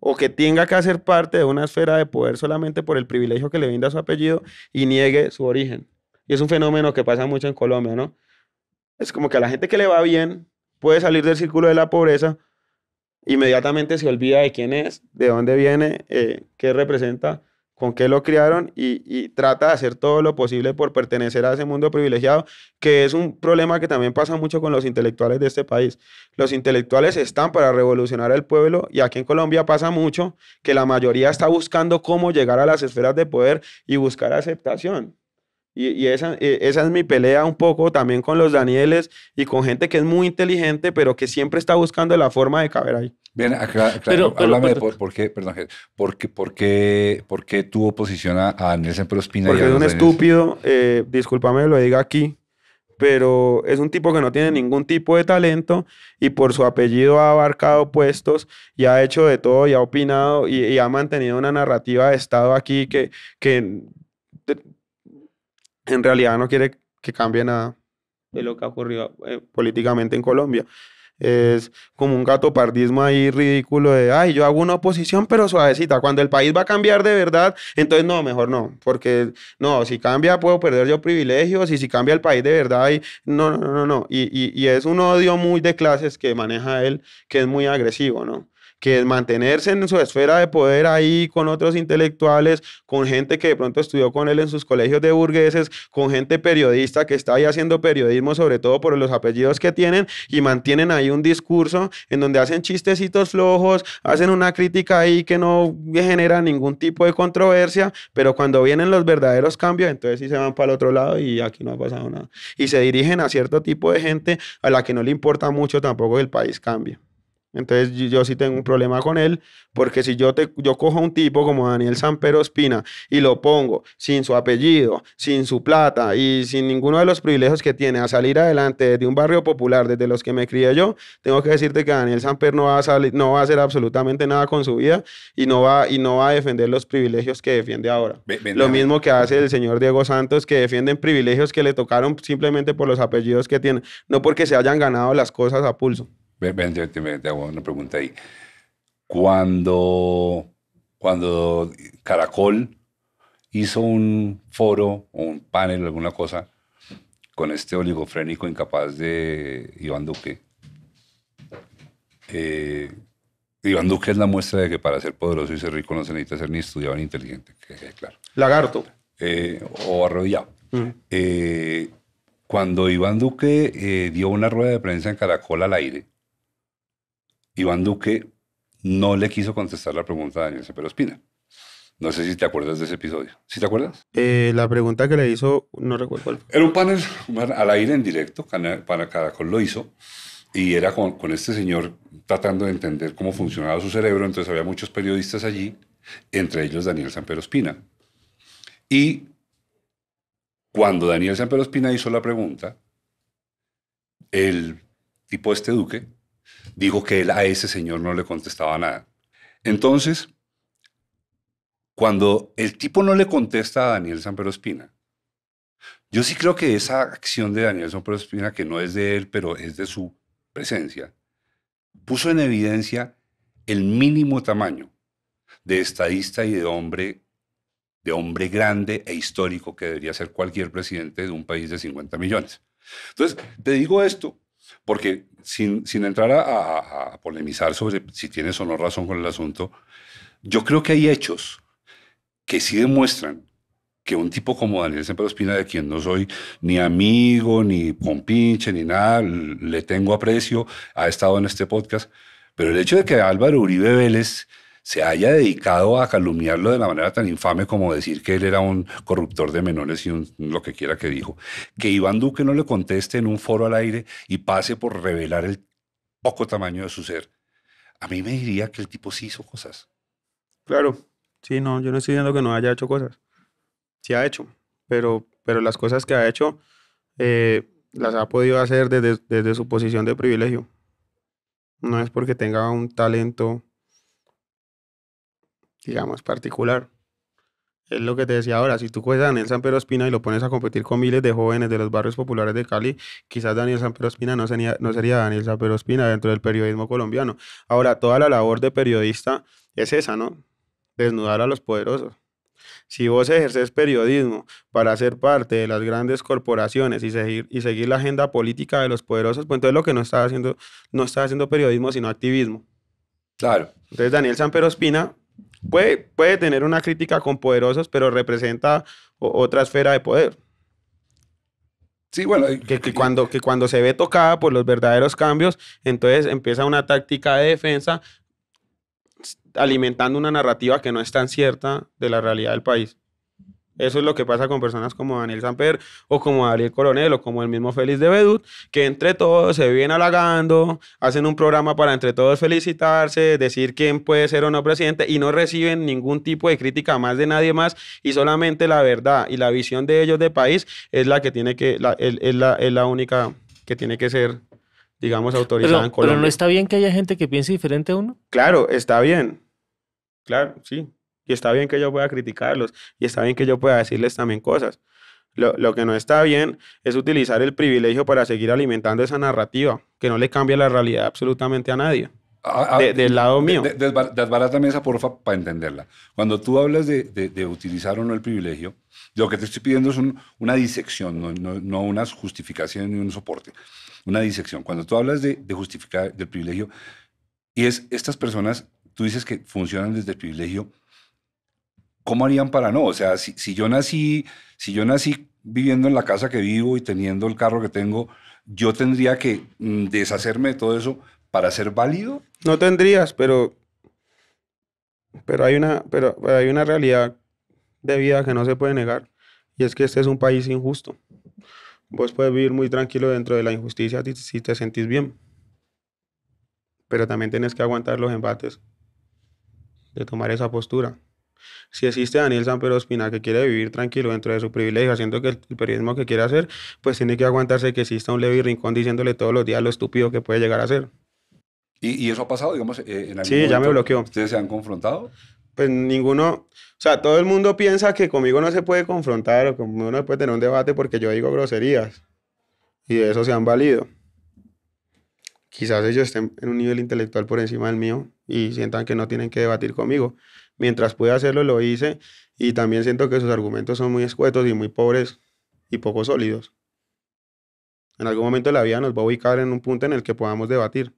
o que tenga que hacer parte de una esfera de poder solamente por el privilegio que le brinda su apellido y niegue su origen. Y es un fenómeno que pasa mucho en Colombia, ¿no? Es como que a la gente que le va bien puede salir del círculo de la pobreza, inmediatamente se olvida de quién es, de dónde viene, eh, qué representa, con qué lo criaron y, y, trata de hacer todo lo posible por pertenecer a ese mundo privilegiado, que es un problema que también pasa mucho con los intelectuales de este país. Los intelectuales están para revolucionar al pueblo y aquí en Colombia pasa mucho que la mayoría está buscando cómo llegar a las esferas de poder y buscar aceptación. Y, esa, eh, esa, es mi pelea un poco también con los Danieles y con gente que es muy inteligente, pero que siempre está buscando la forma de caber ahí.
Bien, acá, claro, háblame de por, qué, perdón, por qué, por qué, tu oposición a, Daniel Nelson Porque es un estúpido,
eh, discúlpame lo diga aquí, pero es un tipo que no tiene ningún tipo de talento y por su apellido ha abarcado puestos y ha hecho de todo y ha opinado y, y ha mantenido una narrativa de Estado aquí que, que en realidad no quiere que cambie nada de lo que ha ocurrido eh, políticamente en Colombia. Es como un gatopardismo ahí ridículo de, ay, yo hago una oposición pero suavecita. Cuando el país va a cambiar de verdad, entonces no, mejor no. Porque no, si cambia puedo perder yo privilegios y si cambia el país de verdad, y, no, no, no, no. y, y es un odio muy de clases que maneja él, que es muy agresivo, ¿no? que mantenerse en su esfera de poder ahí con otros intelectuales, con gente que de pronto estudió con él en sus colegios de burgueses, con gente periodista que está ahí haciendo periodismo, sobre todo por los apellidos que tienen, y mantienen ahí un discurso en donde hacen chistecitos flojos, hacen una crítica ahí que no genera ningún tipo de controversia, pero cuando vienen los verdaderos cambios, entonces sí se van para el otro lado y aquí no ha pasado nada. Y se dirigen a cierto tipo de gente a la que no le importa mucho tampoco que el país cambie. Entonces yo, sí tengo un problema con él, porque si yo, te, yo cojo a un tipo como Daniel Sampero Espina y lo pongo sin su apellido, sin su plata y sin ninguno de los privilegios que tiene a salir adelante desde un barrio popular, desde los que me crié yo, tengo que decirte que Daniel Samper no va a, salir, no va a hacer absolutamente nada con su vida y no va, y no va a defender los privilegios que defiende ahora. lo mismo que hace el señor Diego Santos, que defienden privilegios que le tocaron simplemente por los apellidos que tiene, no porque se hayan ganado las cosas a pulso.
Ven, te, te, hago una pregunta ahí. Cuando, cuando Caracol hizo un foro o un panel, o alguna cosa, con este oligofrénico incapaz de Iván Duque, eh, Iván Duque es la muestra de que para ser poderoso y ser rico no se necesita ser ni estudiado ni inteligente, claro. Lagarto. Eh, o arrodillado. Eh, cuando Iván Duque dio una rueda de prensa en Caracol al aire, Iván Duque no le quiso contestar la pregunta a Daniel Cepero Espina. No sé si te acuerdas de ese episodio. ¿Sí te acuerdas?
Eh, la pregunta que le hizo, no recuerdo cuál.
Era un panel al aire en directo, para Caracol lo hizo, y era con, este señor tratando de entender cómo funcionaba su cerebro, entonces había muchos periodistas allí, entre ellos Daniel Sanpero Espina. Y cuando Daniel Sanpero Espina hizo la pregunta, el tipo este duque Digo que él a ese señor no le contestaba nada. Entonces, cuando el tipo no le contesta a Daniel Sanpero Espina, yo sí creo que esa acción de Daniel Sanpero Espina, que no es de él, pero es de su presencia, puso en evidencia el mínimo tamaño de estadista y de hombre, de hombre grande e histórico que debería ser cualquier presidente de un país de 50 millones. Entonces, te digo esto porque sin, entrar a, polemizar sobre si tienes o no razón con el asunto, yo creo que hay hechos que sí demuestran que un tipo como Daniel Sempero Espina, de quien no soy ni amigo, ni compinche, ni nada, le tengo aprecio, ha estado en este podcast, pero el hecho de que Álvaro Uribe Vélez se haya dedicado a calumniarlo de la manera tan infame como decir que él era un corruptor de menores y lo que quiera que dijo, que Iván Duque no le conteste en un foro al aire y pase por revelar el poco tamaño de su ser, a mí me diría que el tipo sí hizo cosas.
Claro, sí, no, yo no estoy diciendo que no haya hecho cosas. Sí ha hecho, pero, pero las cosas que ha hecho eh, las ha podido hacer desde, desde su posición de privilegio. No es porque tenga un talento digamos, particular. Es lo que te decía ahora, si tú coges a Daniel San Pedro y lo pones a competir con miles de jóvenes de los barrios populares de Cali, quizás Daniel San Pedro no sería, no sería Daniel San Pedro dentro del periodismo colombiano. Ahora, toda la labor de periodista es esa, ¿no? Desnudar a los poderosos. Si vos ejerces periodismo para ser parte de las grandes corporaciones y seguir, y seguir la agenda política de los poderosos, pues entonces lo que no estás haciendo, no estás haciendo periodismo, sino activismo. Claro. Entonces Daniel San Pedro Puede, tener una crítica con poderosos, pero representa otra esfera de poder. Sí, bueno. que, cuando, que cuando se ve tocada por los verdaderos cambios, entonces empieza una táctica de defensa alimentando una narrativa que no es tan cierta de la realidad del país. Eso es lo que pasa con personas como Daniel Samper o como Ariel Coronel o como el mismo Félix de Bedut, que entre todos se vienen halagando, hacen un programa para entre todos felicitarse, decir quién puede ser o no presidente y no reciben ningún tipo de crítica más de nadie más y solamente la verdad y la visión de ellos de país es la que tiene que, la, es, la, única que tiene que ser digamos, autorizada en Colombia. Pero no
está bien que haya gente que piense diferente a uno.
Claro, está bien. Claro, sí. Y está bien que yo pueda criticarlos y está bien que yo pueda decirles también cosas. Lo, que no está bien es utilizar el privilegio para seguir alimentando esa narrativa que no le cambia la realidad absolutamente a nadie.
Ah, ah, del lado mío. De, de, esa porfa para entenderla. Cuando tú hablas de, utilizar o no el privilegio, lo que te estoy pidiendo es una disección, no, no, no, una justificación ni un soporte. Una disección. Cuando tú hablas de, justificar del privilegio, y es estas personas, tú dices que funcionan desde el privilegio, ¿cómo harían para no? O sea, si, yo nací, si yo nací viviendo en la casa que vivo y teniendo el carro que tengo, yo tendría que mm, deshacerme de todo eso para ser válido. No tendrías, pero,
pero, hay, una, pero, hay una realidad de vida que no se puede negar y es que este es un país injusto. Vos puedes vivir muy tranquilo dentro de la injusticia si te sentís bien, pero también tienes que aguantar los embates de tomar esa postura si existe Daniel Pedro Espina que quiere vivir tranquilo dentro de su privilegio, haciendo que el, periodismo que quiere hacer, pues tiene que aguantarse que exista un Levi Rincón diciéndole todos los días lo estúpido que puede llegar a ser.
¿Y, eso ha pasado, digamos, eh, en algún Sí, ya me bloqueó. ¿Ustedes se han confrontado?
Pues ninguno, o sea, todo el mundo piensa que conmigo no se puede confrontar o conmigo no se puede tener un debate porque yo digo groserías. Y de eso se han valido quizás ellos estén en un nivel intelectual por encima del mío y sientan que no tienen que debatir conmigo. Mientras pude hacerlo, lo hice y también siento que sus argumentos son muy escuetos y muy pobres y poco sólidos. En algún momento la vida nos va a ubicar en un punto en el que podamos debatir.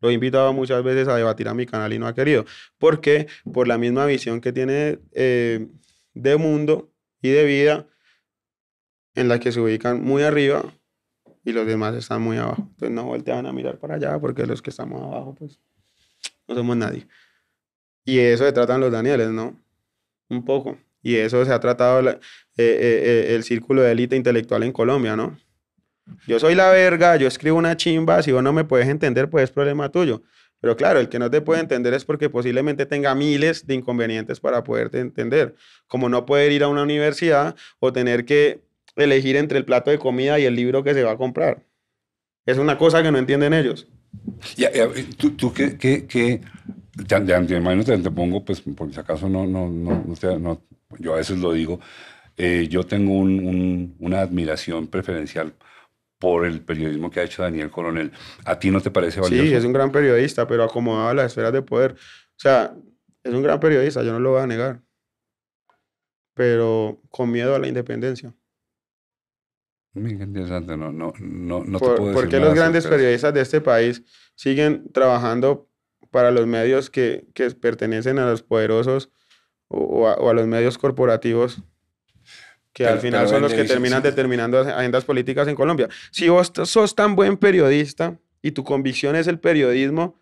Lo he invitado muchas veces a debatir a mi canal y no ha querido. ¿Por qué? Por la misma visión que tiene eh, de mundo y de vida en la que se ubican muy arriba y los demás están muy abajo. Entonces no voltean a mirar para allá porque los que estamos abajo, pues no somos nadie. Y eso se tratan los Danieles, ¿no? Un poco. Y eso se ha tratado eh, eh, eh, el círculo de élite intelectual en Colombia, ¿no? Yo soy la verga, yo escribo una chimba, si vos no me puedes entender, pues es problema tuyo. Pero claro, el que no te puede entender es porque posiblemente tenga miles de inconvenientes para poderte entender, como no poder ir a una universidad o tener que elegir entre el plato de comida y el libro que se va a comprar. Es una cosa que no entienden ellos.
Ya, tú, tú qué te, pongo, pues, por si acaso no, no, no, yo a veces lo digo, eh, yo tengo una admiración preferencial por el periodismo que ha hecho Daniel Coronel. ¿A ti no te parece valioso? Sí, es un
gran periodista, pero acomodado a las esferas de poder. O sea, es un gran periodista, yo no lo voy a negar. Pero con miedo a la independencia
no, Por, te puedo qué los grandes
periodistas de este país siguen trabajando para los medios que, pertenecen a los poderosos o a, los medios corporativos que al final son los que terminan determinando agendas políticas en Colombia. Si vos sos tan buen periodista y tu convicción es el periodismo,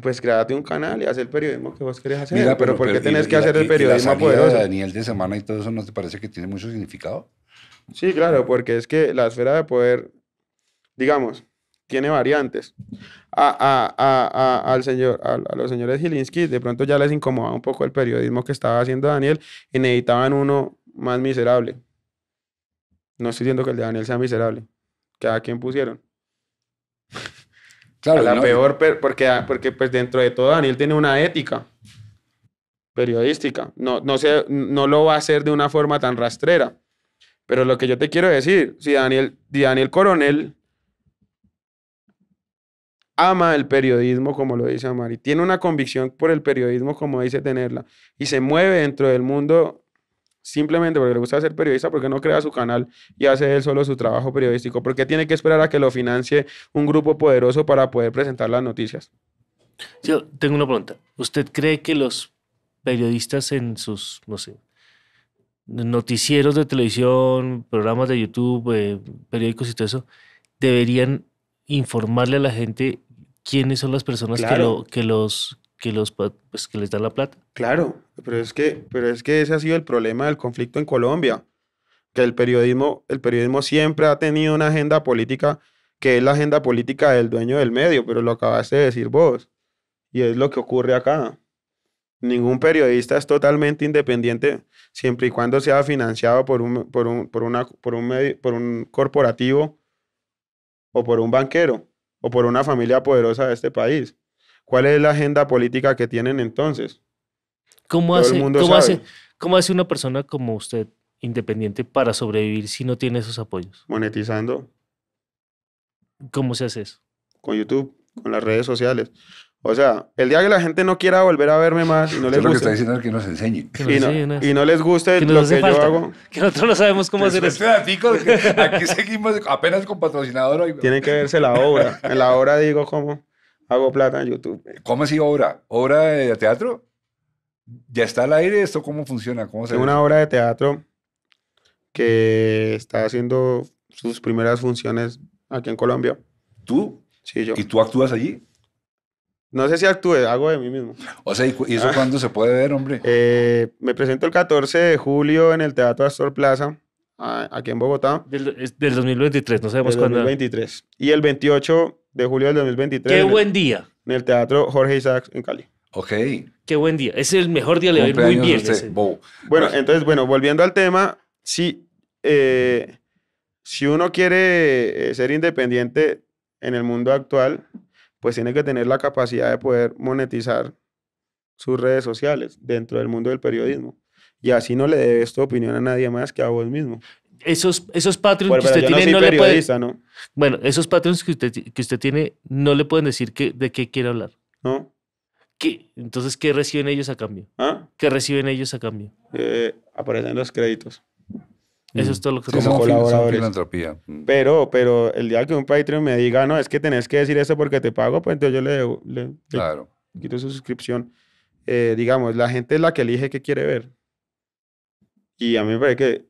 pues créate un canal y haz el periodismo que vos querés hacer. Mira, pero, ¿por qué tenés que hacer el periodismo poderoso? De
Daniel de Semana y todo eso, ¿no te parece que tiene mucho significado?
Sí, claro, porque es que la esfera de poder, digamos, tiene variantes. A, al señor, a, los señores Gilinski de pronto ya les incomodaba un poco el periodismo que estaba haciendo Daniel y necesitaban uno más miserable. No estoy diciendo que el de Daniel sea miserable. Que a quien pusieron. Claro, la peor, porque, porque pues dentro de todo Daniel tiene una ética periodística. No, no, no lo va a hacer de una forma tan rastrera. Pero lo que yo te quiero decir, si Daniel, Daniel Coronel ama el periodismo, como lo dice Amari, tiene una convicción por el periodismo, como dice tenerla, y se mueve dentro del mundo simplemente porque le gusta ser periodista, porque no crea su canal y hace él solo su trabajo periodístico, ¿Por qué tiene que esperar a que lo financie un grupo poderoso para poder presentar las noticias. Yo tengo una pregunta. ¿Usted cree que los
periodistas en sus, no sé, noticieros de televisión, programas de YouTube, eh, periódicos y todo eso, deberían informarle a la gente quiénes son las personas que, los
que los pues, que les dan la plata. Claro, pero es que pero es que ese ha sido el problema del conflicto en Colombia, que el periodismo el periodismo siempre ha tenido una agenda política que es la agenda política del dueño del medio, pero lo acabaste de decir vos y es lo que ocurre acá. Ningún periodista es totalmente independiente siempre y cuando sea financiado por un, por una, por un, por un corporativo o por un banquero o por una familia poderosa de este país. ¿Cuál es la agenda política que tienen entonces?
¿Cómo, hace, ¿cómo hace, ¿cómo hace una persona como usted, independiente, para sobrevivir
si no tiene esos apoyos? Monetizando. ¿Cómo se hace eso? Con YouTube, con las redes sociales. O sea, el día que la gente no quiera volver a verme más y no les guste. lo que está diciendo
es que nos enseñen.
y, no, les guste lo que yo hago. Que nosotros no sabemos
cómo hacer eso. aquí seguimos apenas con patrocinador. Tiene que verse la obra.
En la obra digo cómo
hago plata en YouTube. ¿Cómo así obra? ¿Obra de teatro? ¿Ya está al aire esto? ¿Cómo funciona? ¿Cómo se una
obra de teatro que está haciendo sus primeras funciones
aquí en Colombia.
¿Tú? Sí, yo. ¿Y tú actúas allí? No sé si actúe, hago de mí mismo. O sea, ¿y, eso ah. cuándo se puede ver, hombre? Eh, me presento el 14 de julio en el Teatro Astor Plaza, aquí en Bogotá. Del, 2023, no sabemos cuándo. 2023. Y el 28 de julio del 2023. ¡Qué buen día! En el Teatro Jorge Isaacs en Cali. Ok. Qué buen día. es el mejor día, de hoy muy bien. Bueno, pues entonces, bueno, volviendo al tema, Sí. Eh, si uno quiere eh, ser independiente en el mundo actual, pues tiene que tener la capacidad de poder monetizar sus redes sociales dentro del mundo del periodismo. Y así no le debes tu opinión a nadie más que a vos mismo.
Esos, esos Patreons que usted tiene no, le
pueden...
esos Patreons que usted, tiene no le pueden decir de qué quiere hablar. No. ¿Qué? Entonces, ¿qué reciben ellos a cambio?
¿Ah? ¿Qué reciben ellos a cambio? Eh, aparecen los créditos. Eso mm. es todo lo que Como colaboradores. Filantropía. Mm. Pero, pero el día que un Patreon me diga, no, es que tenés que decir eso porque te pago, pues entonces yo le, claro. quito su suscripción. Eh, digamos, la gente es la que elige qué quiere ver. Y a mí me parece que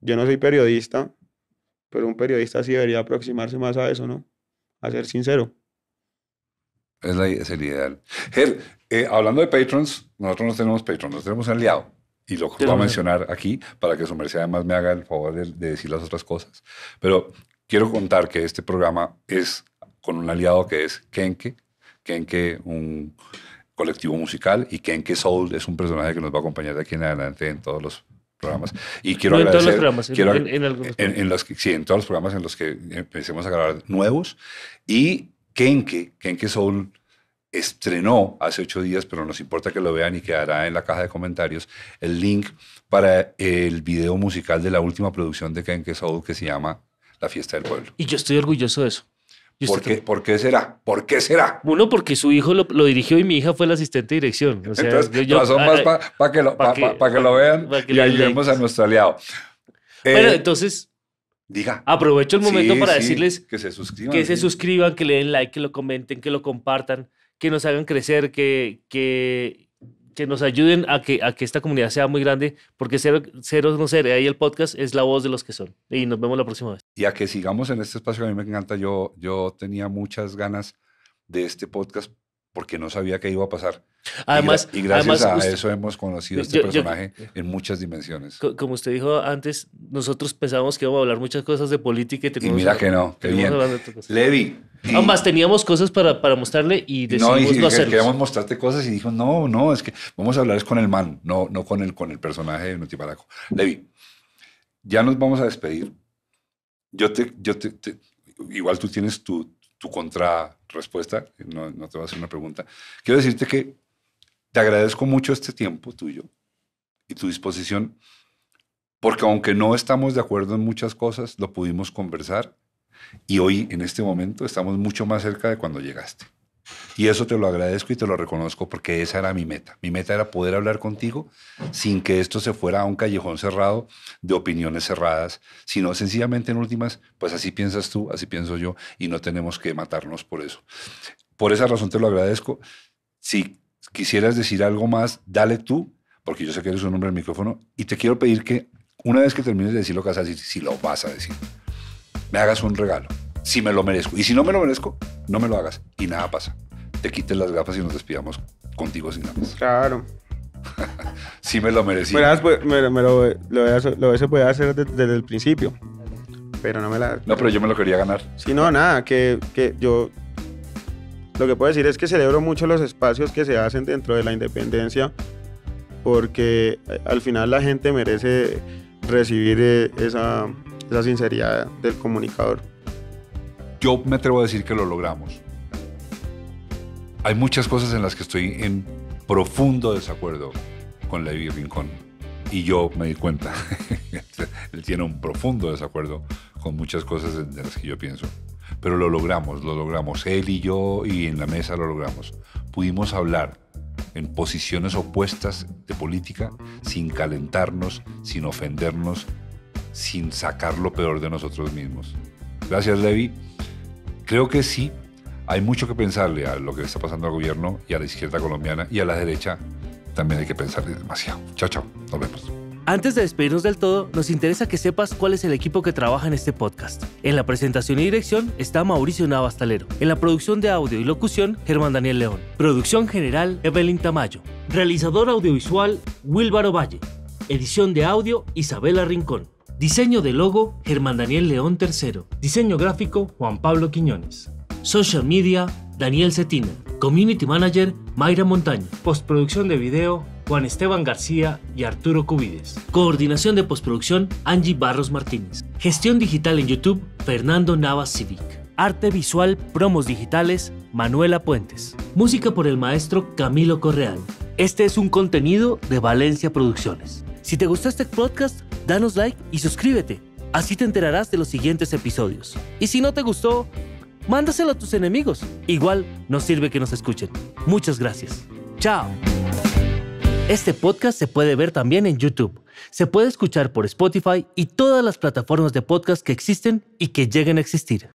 yo no soy periodista, pero un periodista sí debería aproximarse más a eso, ¿no? A ser sincero.
Es, la, el ideal. Eh, hablando de patrons, nosotros no tenemos Patreons, nos tenemos aliado y lo voy a mencionar aquí para que su merced además me haga el favor de, decir las otras cosas. Pero quiero contar que este programa es con un aliado que es Kenke, Kenke un colectivo musical y Kenke Soul es un personaje que nos va a acompañar de aquí en adelante en todos los programas. Y quiero no, en Todos los programas, quiero, en, sí, en todos los programas en los que empecemos a grabar nuevos. Y Kenke, Kenke Soul estrenó hace ocho días, pero nos importa que lo vean y quedará en la caja de comentarios el link para eh, el video musical de la última producción de Ken Kessoul que se llama La Fiesta del Pueblo.
Y yo estoy orgulloso de eso.
¿Por qué, será? ¿Por qué será?
Uno, porque su hijo lo, dirigió y mi hija fue la asistente de dirección. Entonces, yo, ah, más para que, lo
vean y ayudemos a nuestro aliado. Eh, bueno, entonces. Diga. Aprovecho el momento para decirles que se suscriban. Que se
suscriban, que le den like, que lo comenten, que lo compartan que nos hagan crecer, que, que, que nos ayuden a que, a que esta comunidad sea muy grande, porque Cero, cero No Ser, ahí el podcast es la voz de los que son. Y nos vemos la próxima vez.
Y a que sigamos en este espacio que a mí me encanta. Yo, yo tenía muchas ganas de este podcast porque no sabía qué iba a pasar. Además, y, gracias a eso hemos conocido este personaje eh, en muchas dimensiones.
Como usted dijo antes, nosotros pensábamos que íbamos a hablar muchas cosas de política y, y mira que no, que bien. Levi. Además, teníamos cosas para, para mostrarle y decidimos no, Queríamos
mostrarte cosas y dijo, no, no, es que vamos a hablar es con el man, no, no con el, con el personaje de Paraco. Levi, ya nos vamos a despedir. Yo te, yo te, igual tú tienes tu, tu contrarrespuesta, no, no te voy a hacer una pregunta. Quiero decirte que te agradezco mucho este tiempo tuyo y tu disposición, porque aunque no estamos de acuerdo en muchas cosas, lo pudimos conversar y hoy, en este momento, estamos mucho más cerca de cuando llegaste. Y eso te lo agradezco y te lo reconozco porque esa era mi meta. Mi meta era poder hablar contigo sin que esto se fuera a un callejón cerrado de opiniones cerradas, sino sencillamente en últimas, pues así piensas tú, así pienso yo y no tenemos que matarnos por eso. Por esa razón te lo agradezco. Si quisieras decir algo más, dale tú, porque yo sé que eres un hombre del micrófono, y te quiero pedir que una vez que termines de decir lo que vas a decir, si lo vas a decir, me hagas un regalo, si me lo merezco. Y si no me lo merezco, no me lo hagas y nada pasa. Te quites las gafas y nos despidamos contigo sin nada más. Claro. Si me lo merecí. me,
lo, lo, se hacer desde, el principio. Pero no me la.
No, pero yo me lo quería ganar.
Sí, no, nada, que, que yo, lo que puedo decir es que celebro mucho los espacios que se hacen dentro de la independencia porque eh, al final la gente merece recibir eh, esa,
sinceridad del comunicador. Yo me atrevo a decir que lo logramos. Hay muchas cosas en las que estoy en profundo desacuerdo con Levi Rincón y yo me di cuenta. Él tiene un profundo desacuerdo con muchas cosas de las que yo pienso pero lo logramos, lo logramos, él y yo y en la mesa lo logramos. Pudimos hablar en posiciones opuestas de política sin calentarnos, sin ofendernos, sin sacar lo peor de nosotros mismos. Gracias, Levi. Creo que sí, hay mucho que pensarle a lo que está pasando al gobierno y a la izquierda colombiana y a la derecha. También hay que pensarle demasiado. Chao, chao. Nos vemos.
Antes de despedirnos del todo, nos interesa que sepas cuál es el equipo que trabaja en este podcast. En la presentación y dirección está Mauricio Navastalero. En la producción de audio y locución, Germán Daniel León. Producción general, Evelyn Tamayo. Realizador audiovisual, Wilvaro Valle. Edición de audio, Isabela Rincón. Diseño de logo, Germán Daniel León III. Diseño gráfico, Juan Pablo Quiñones. Social media, Daniel Cetina. Community manager, Mayra Montaña. Postproducción de video, Juan Esteban García y Arturo Cubides. Coordinación de postproducción, Angie Barros Martínez. Gestión digital en YouTube, Fernando Navas Civic. Arte visual, promos digitales, Manuela Puentes. Música por el maestro Camilo Correal. Este es un contenido de Valencia Producciones. Si te gustó este podcast, danos like y suscríbete. Así te enterarás de los siguientes episodios. Y si no te gustó, mándaselo a tus enemigos. Igual nos sirve que nos escuchen. Muchas gracias. Chao. Este podcast se puede ver también en YouTube. Se puede escuchar por Spotify y todas las plataformas de podcast que existen y que lleguen a existir.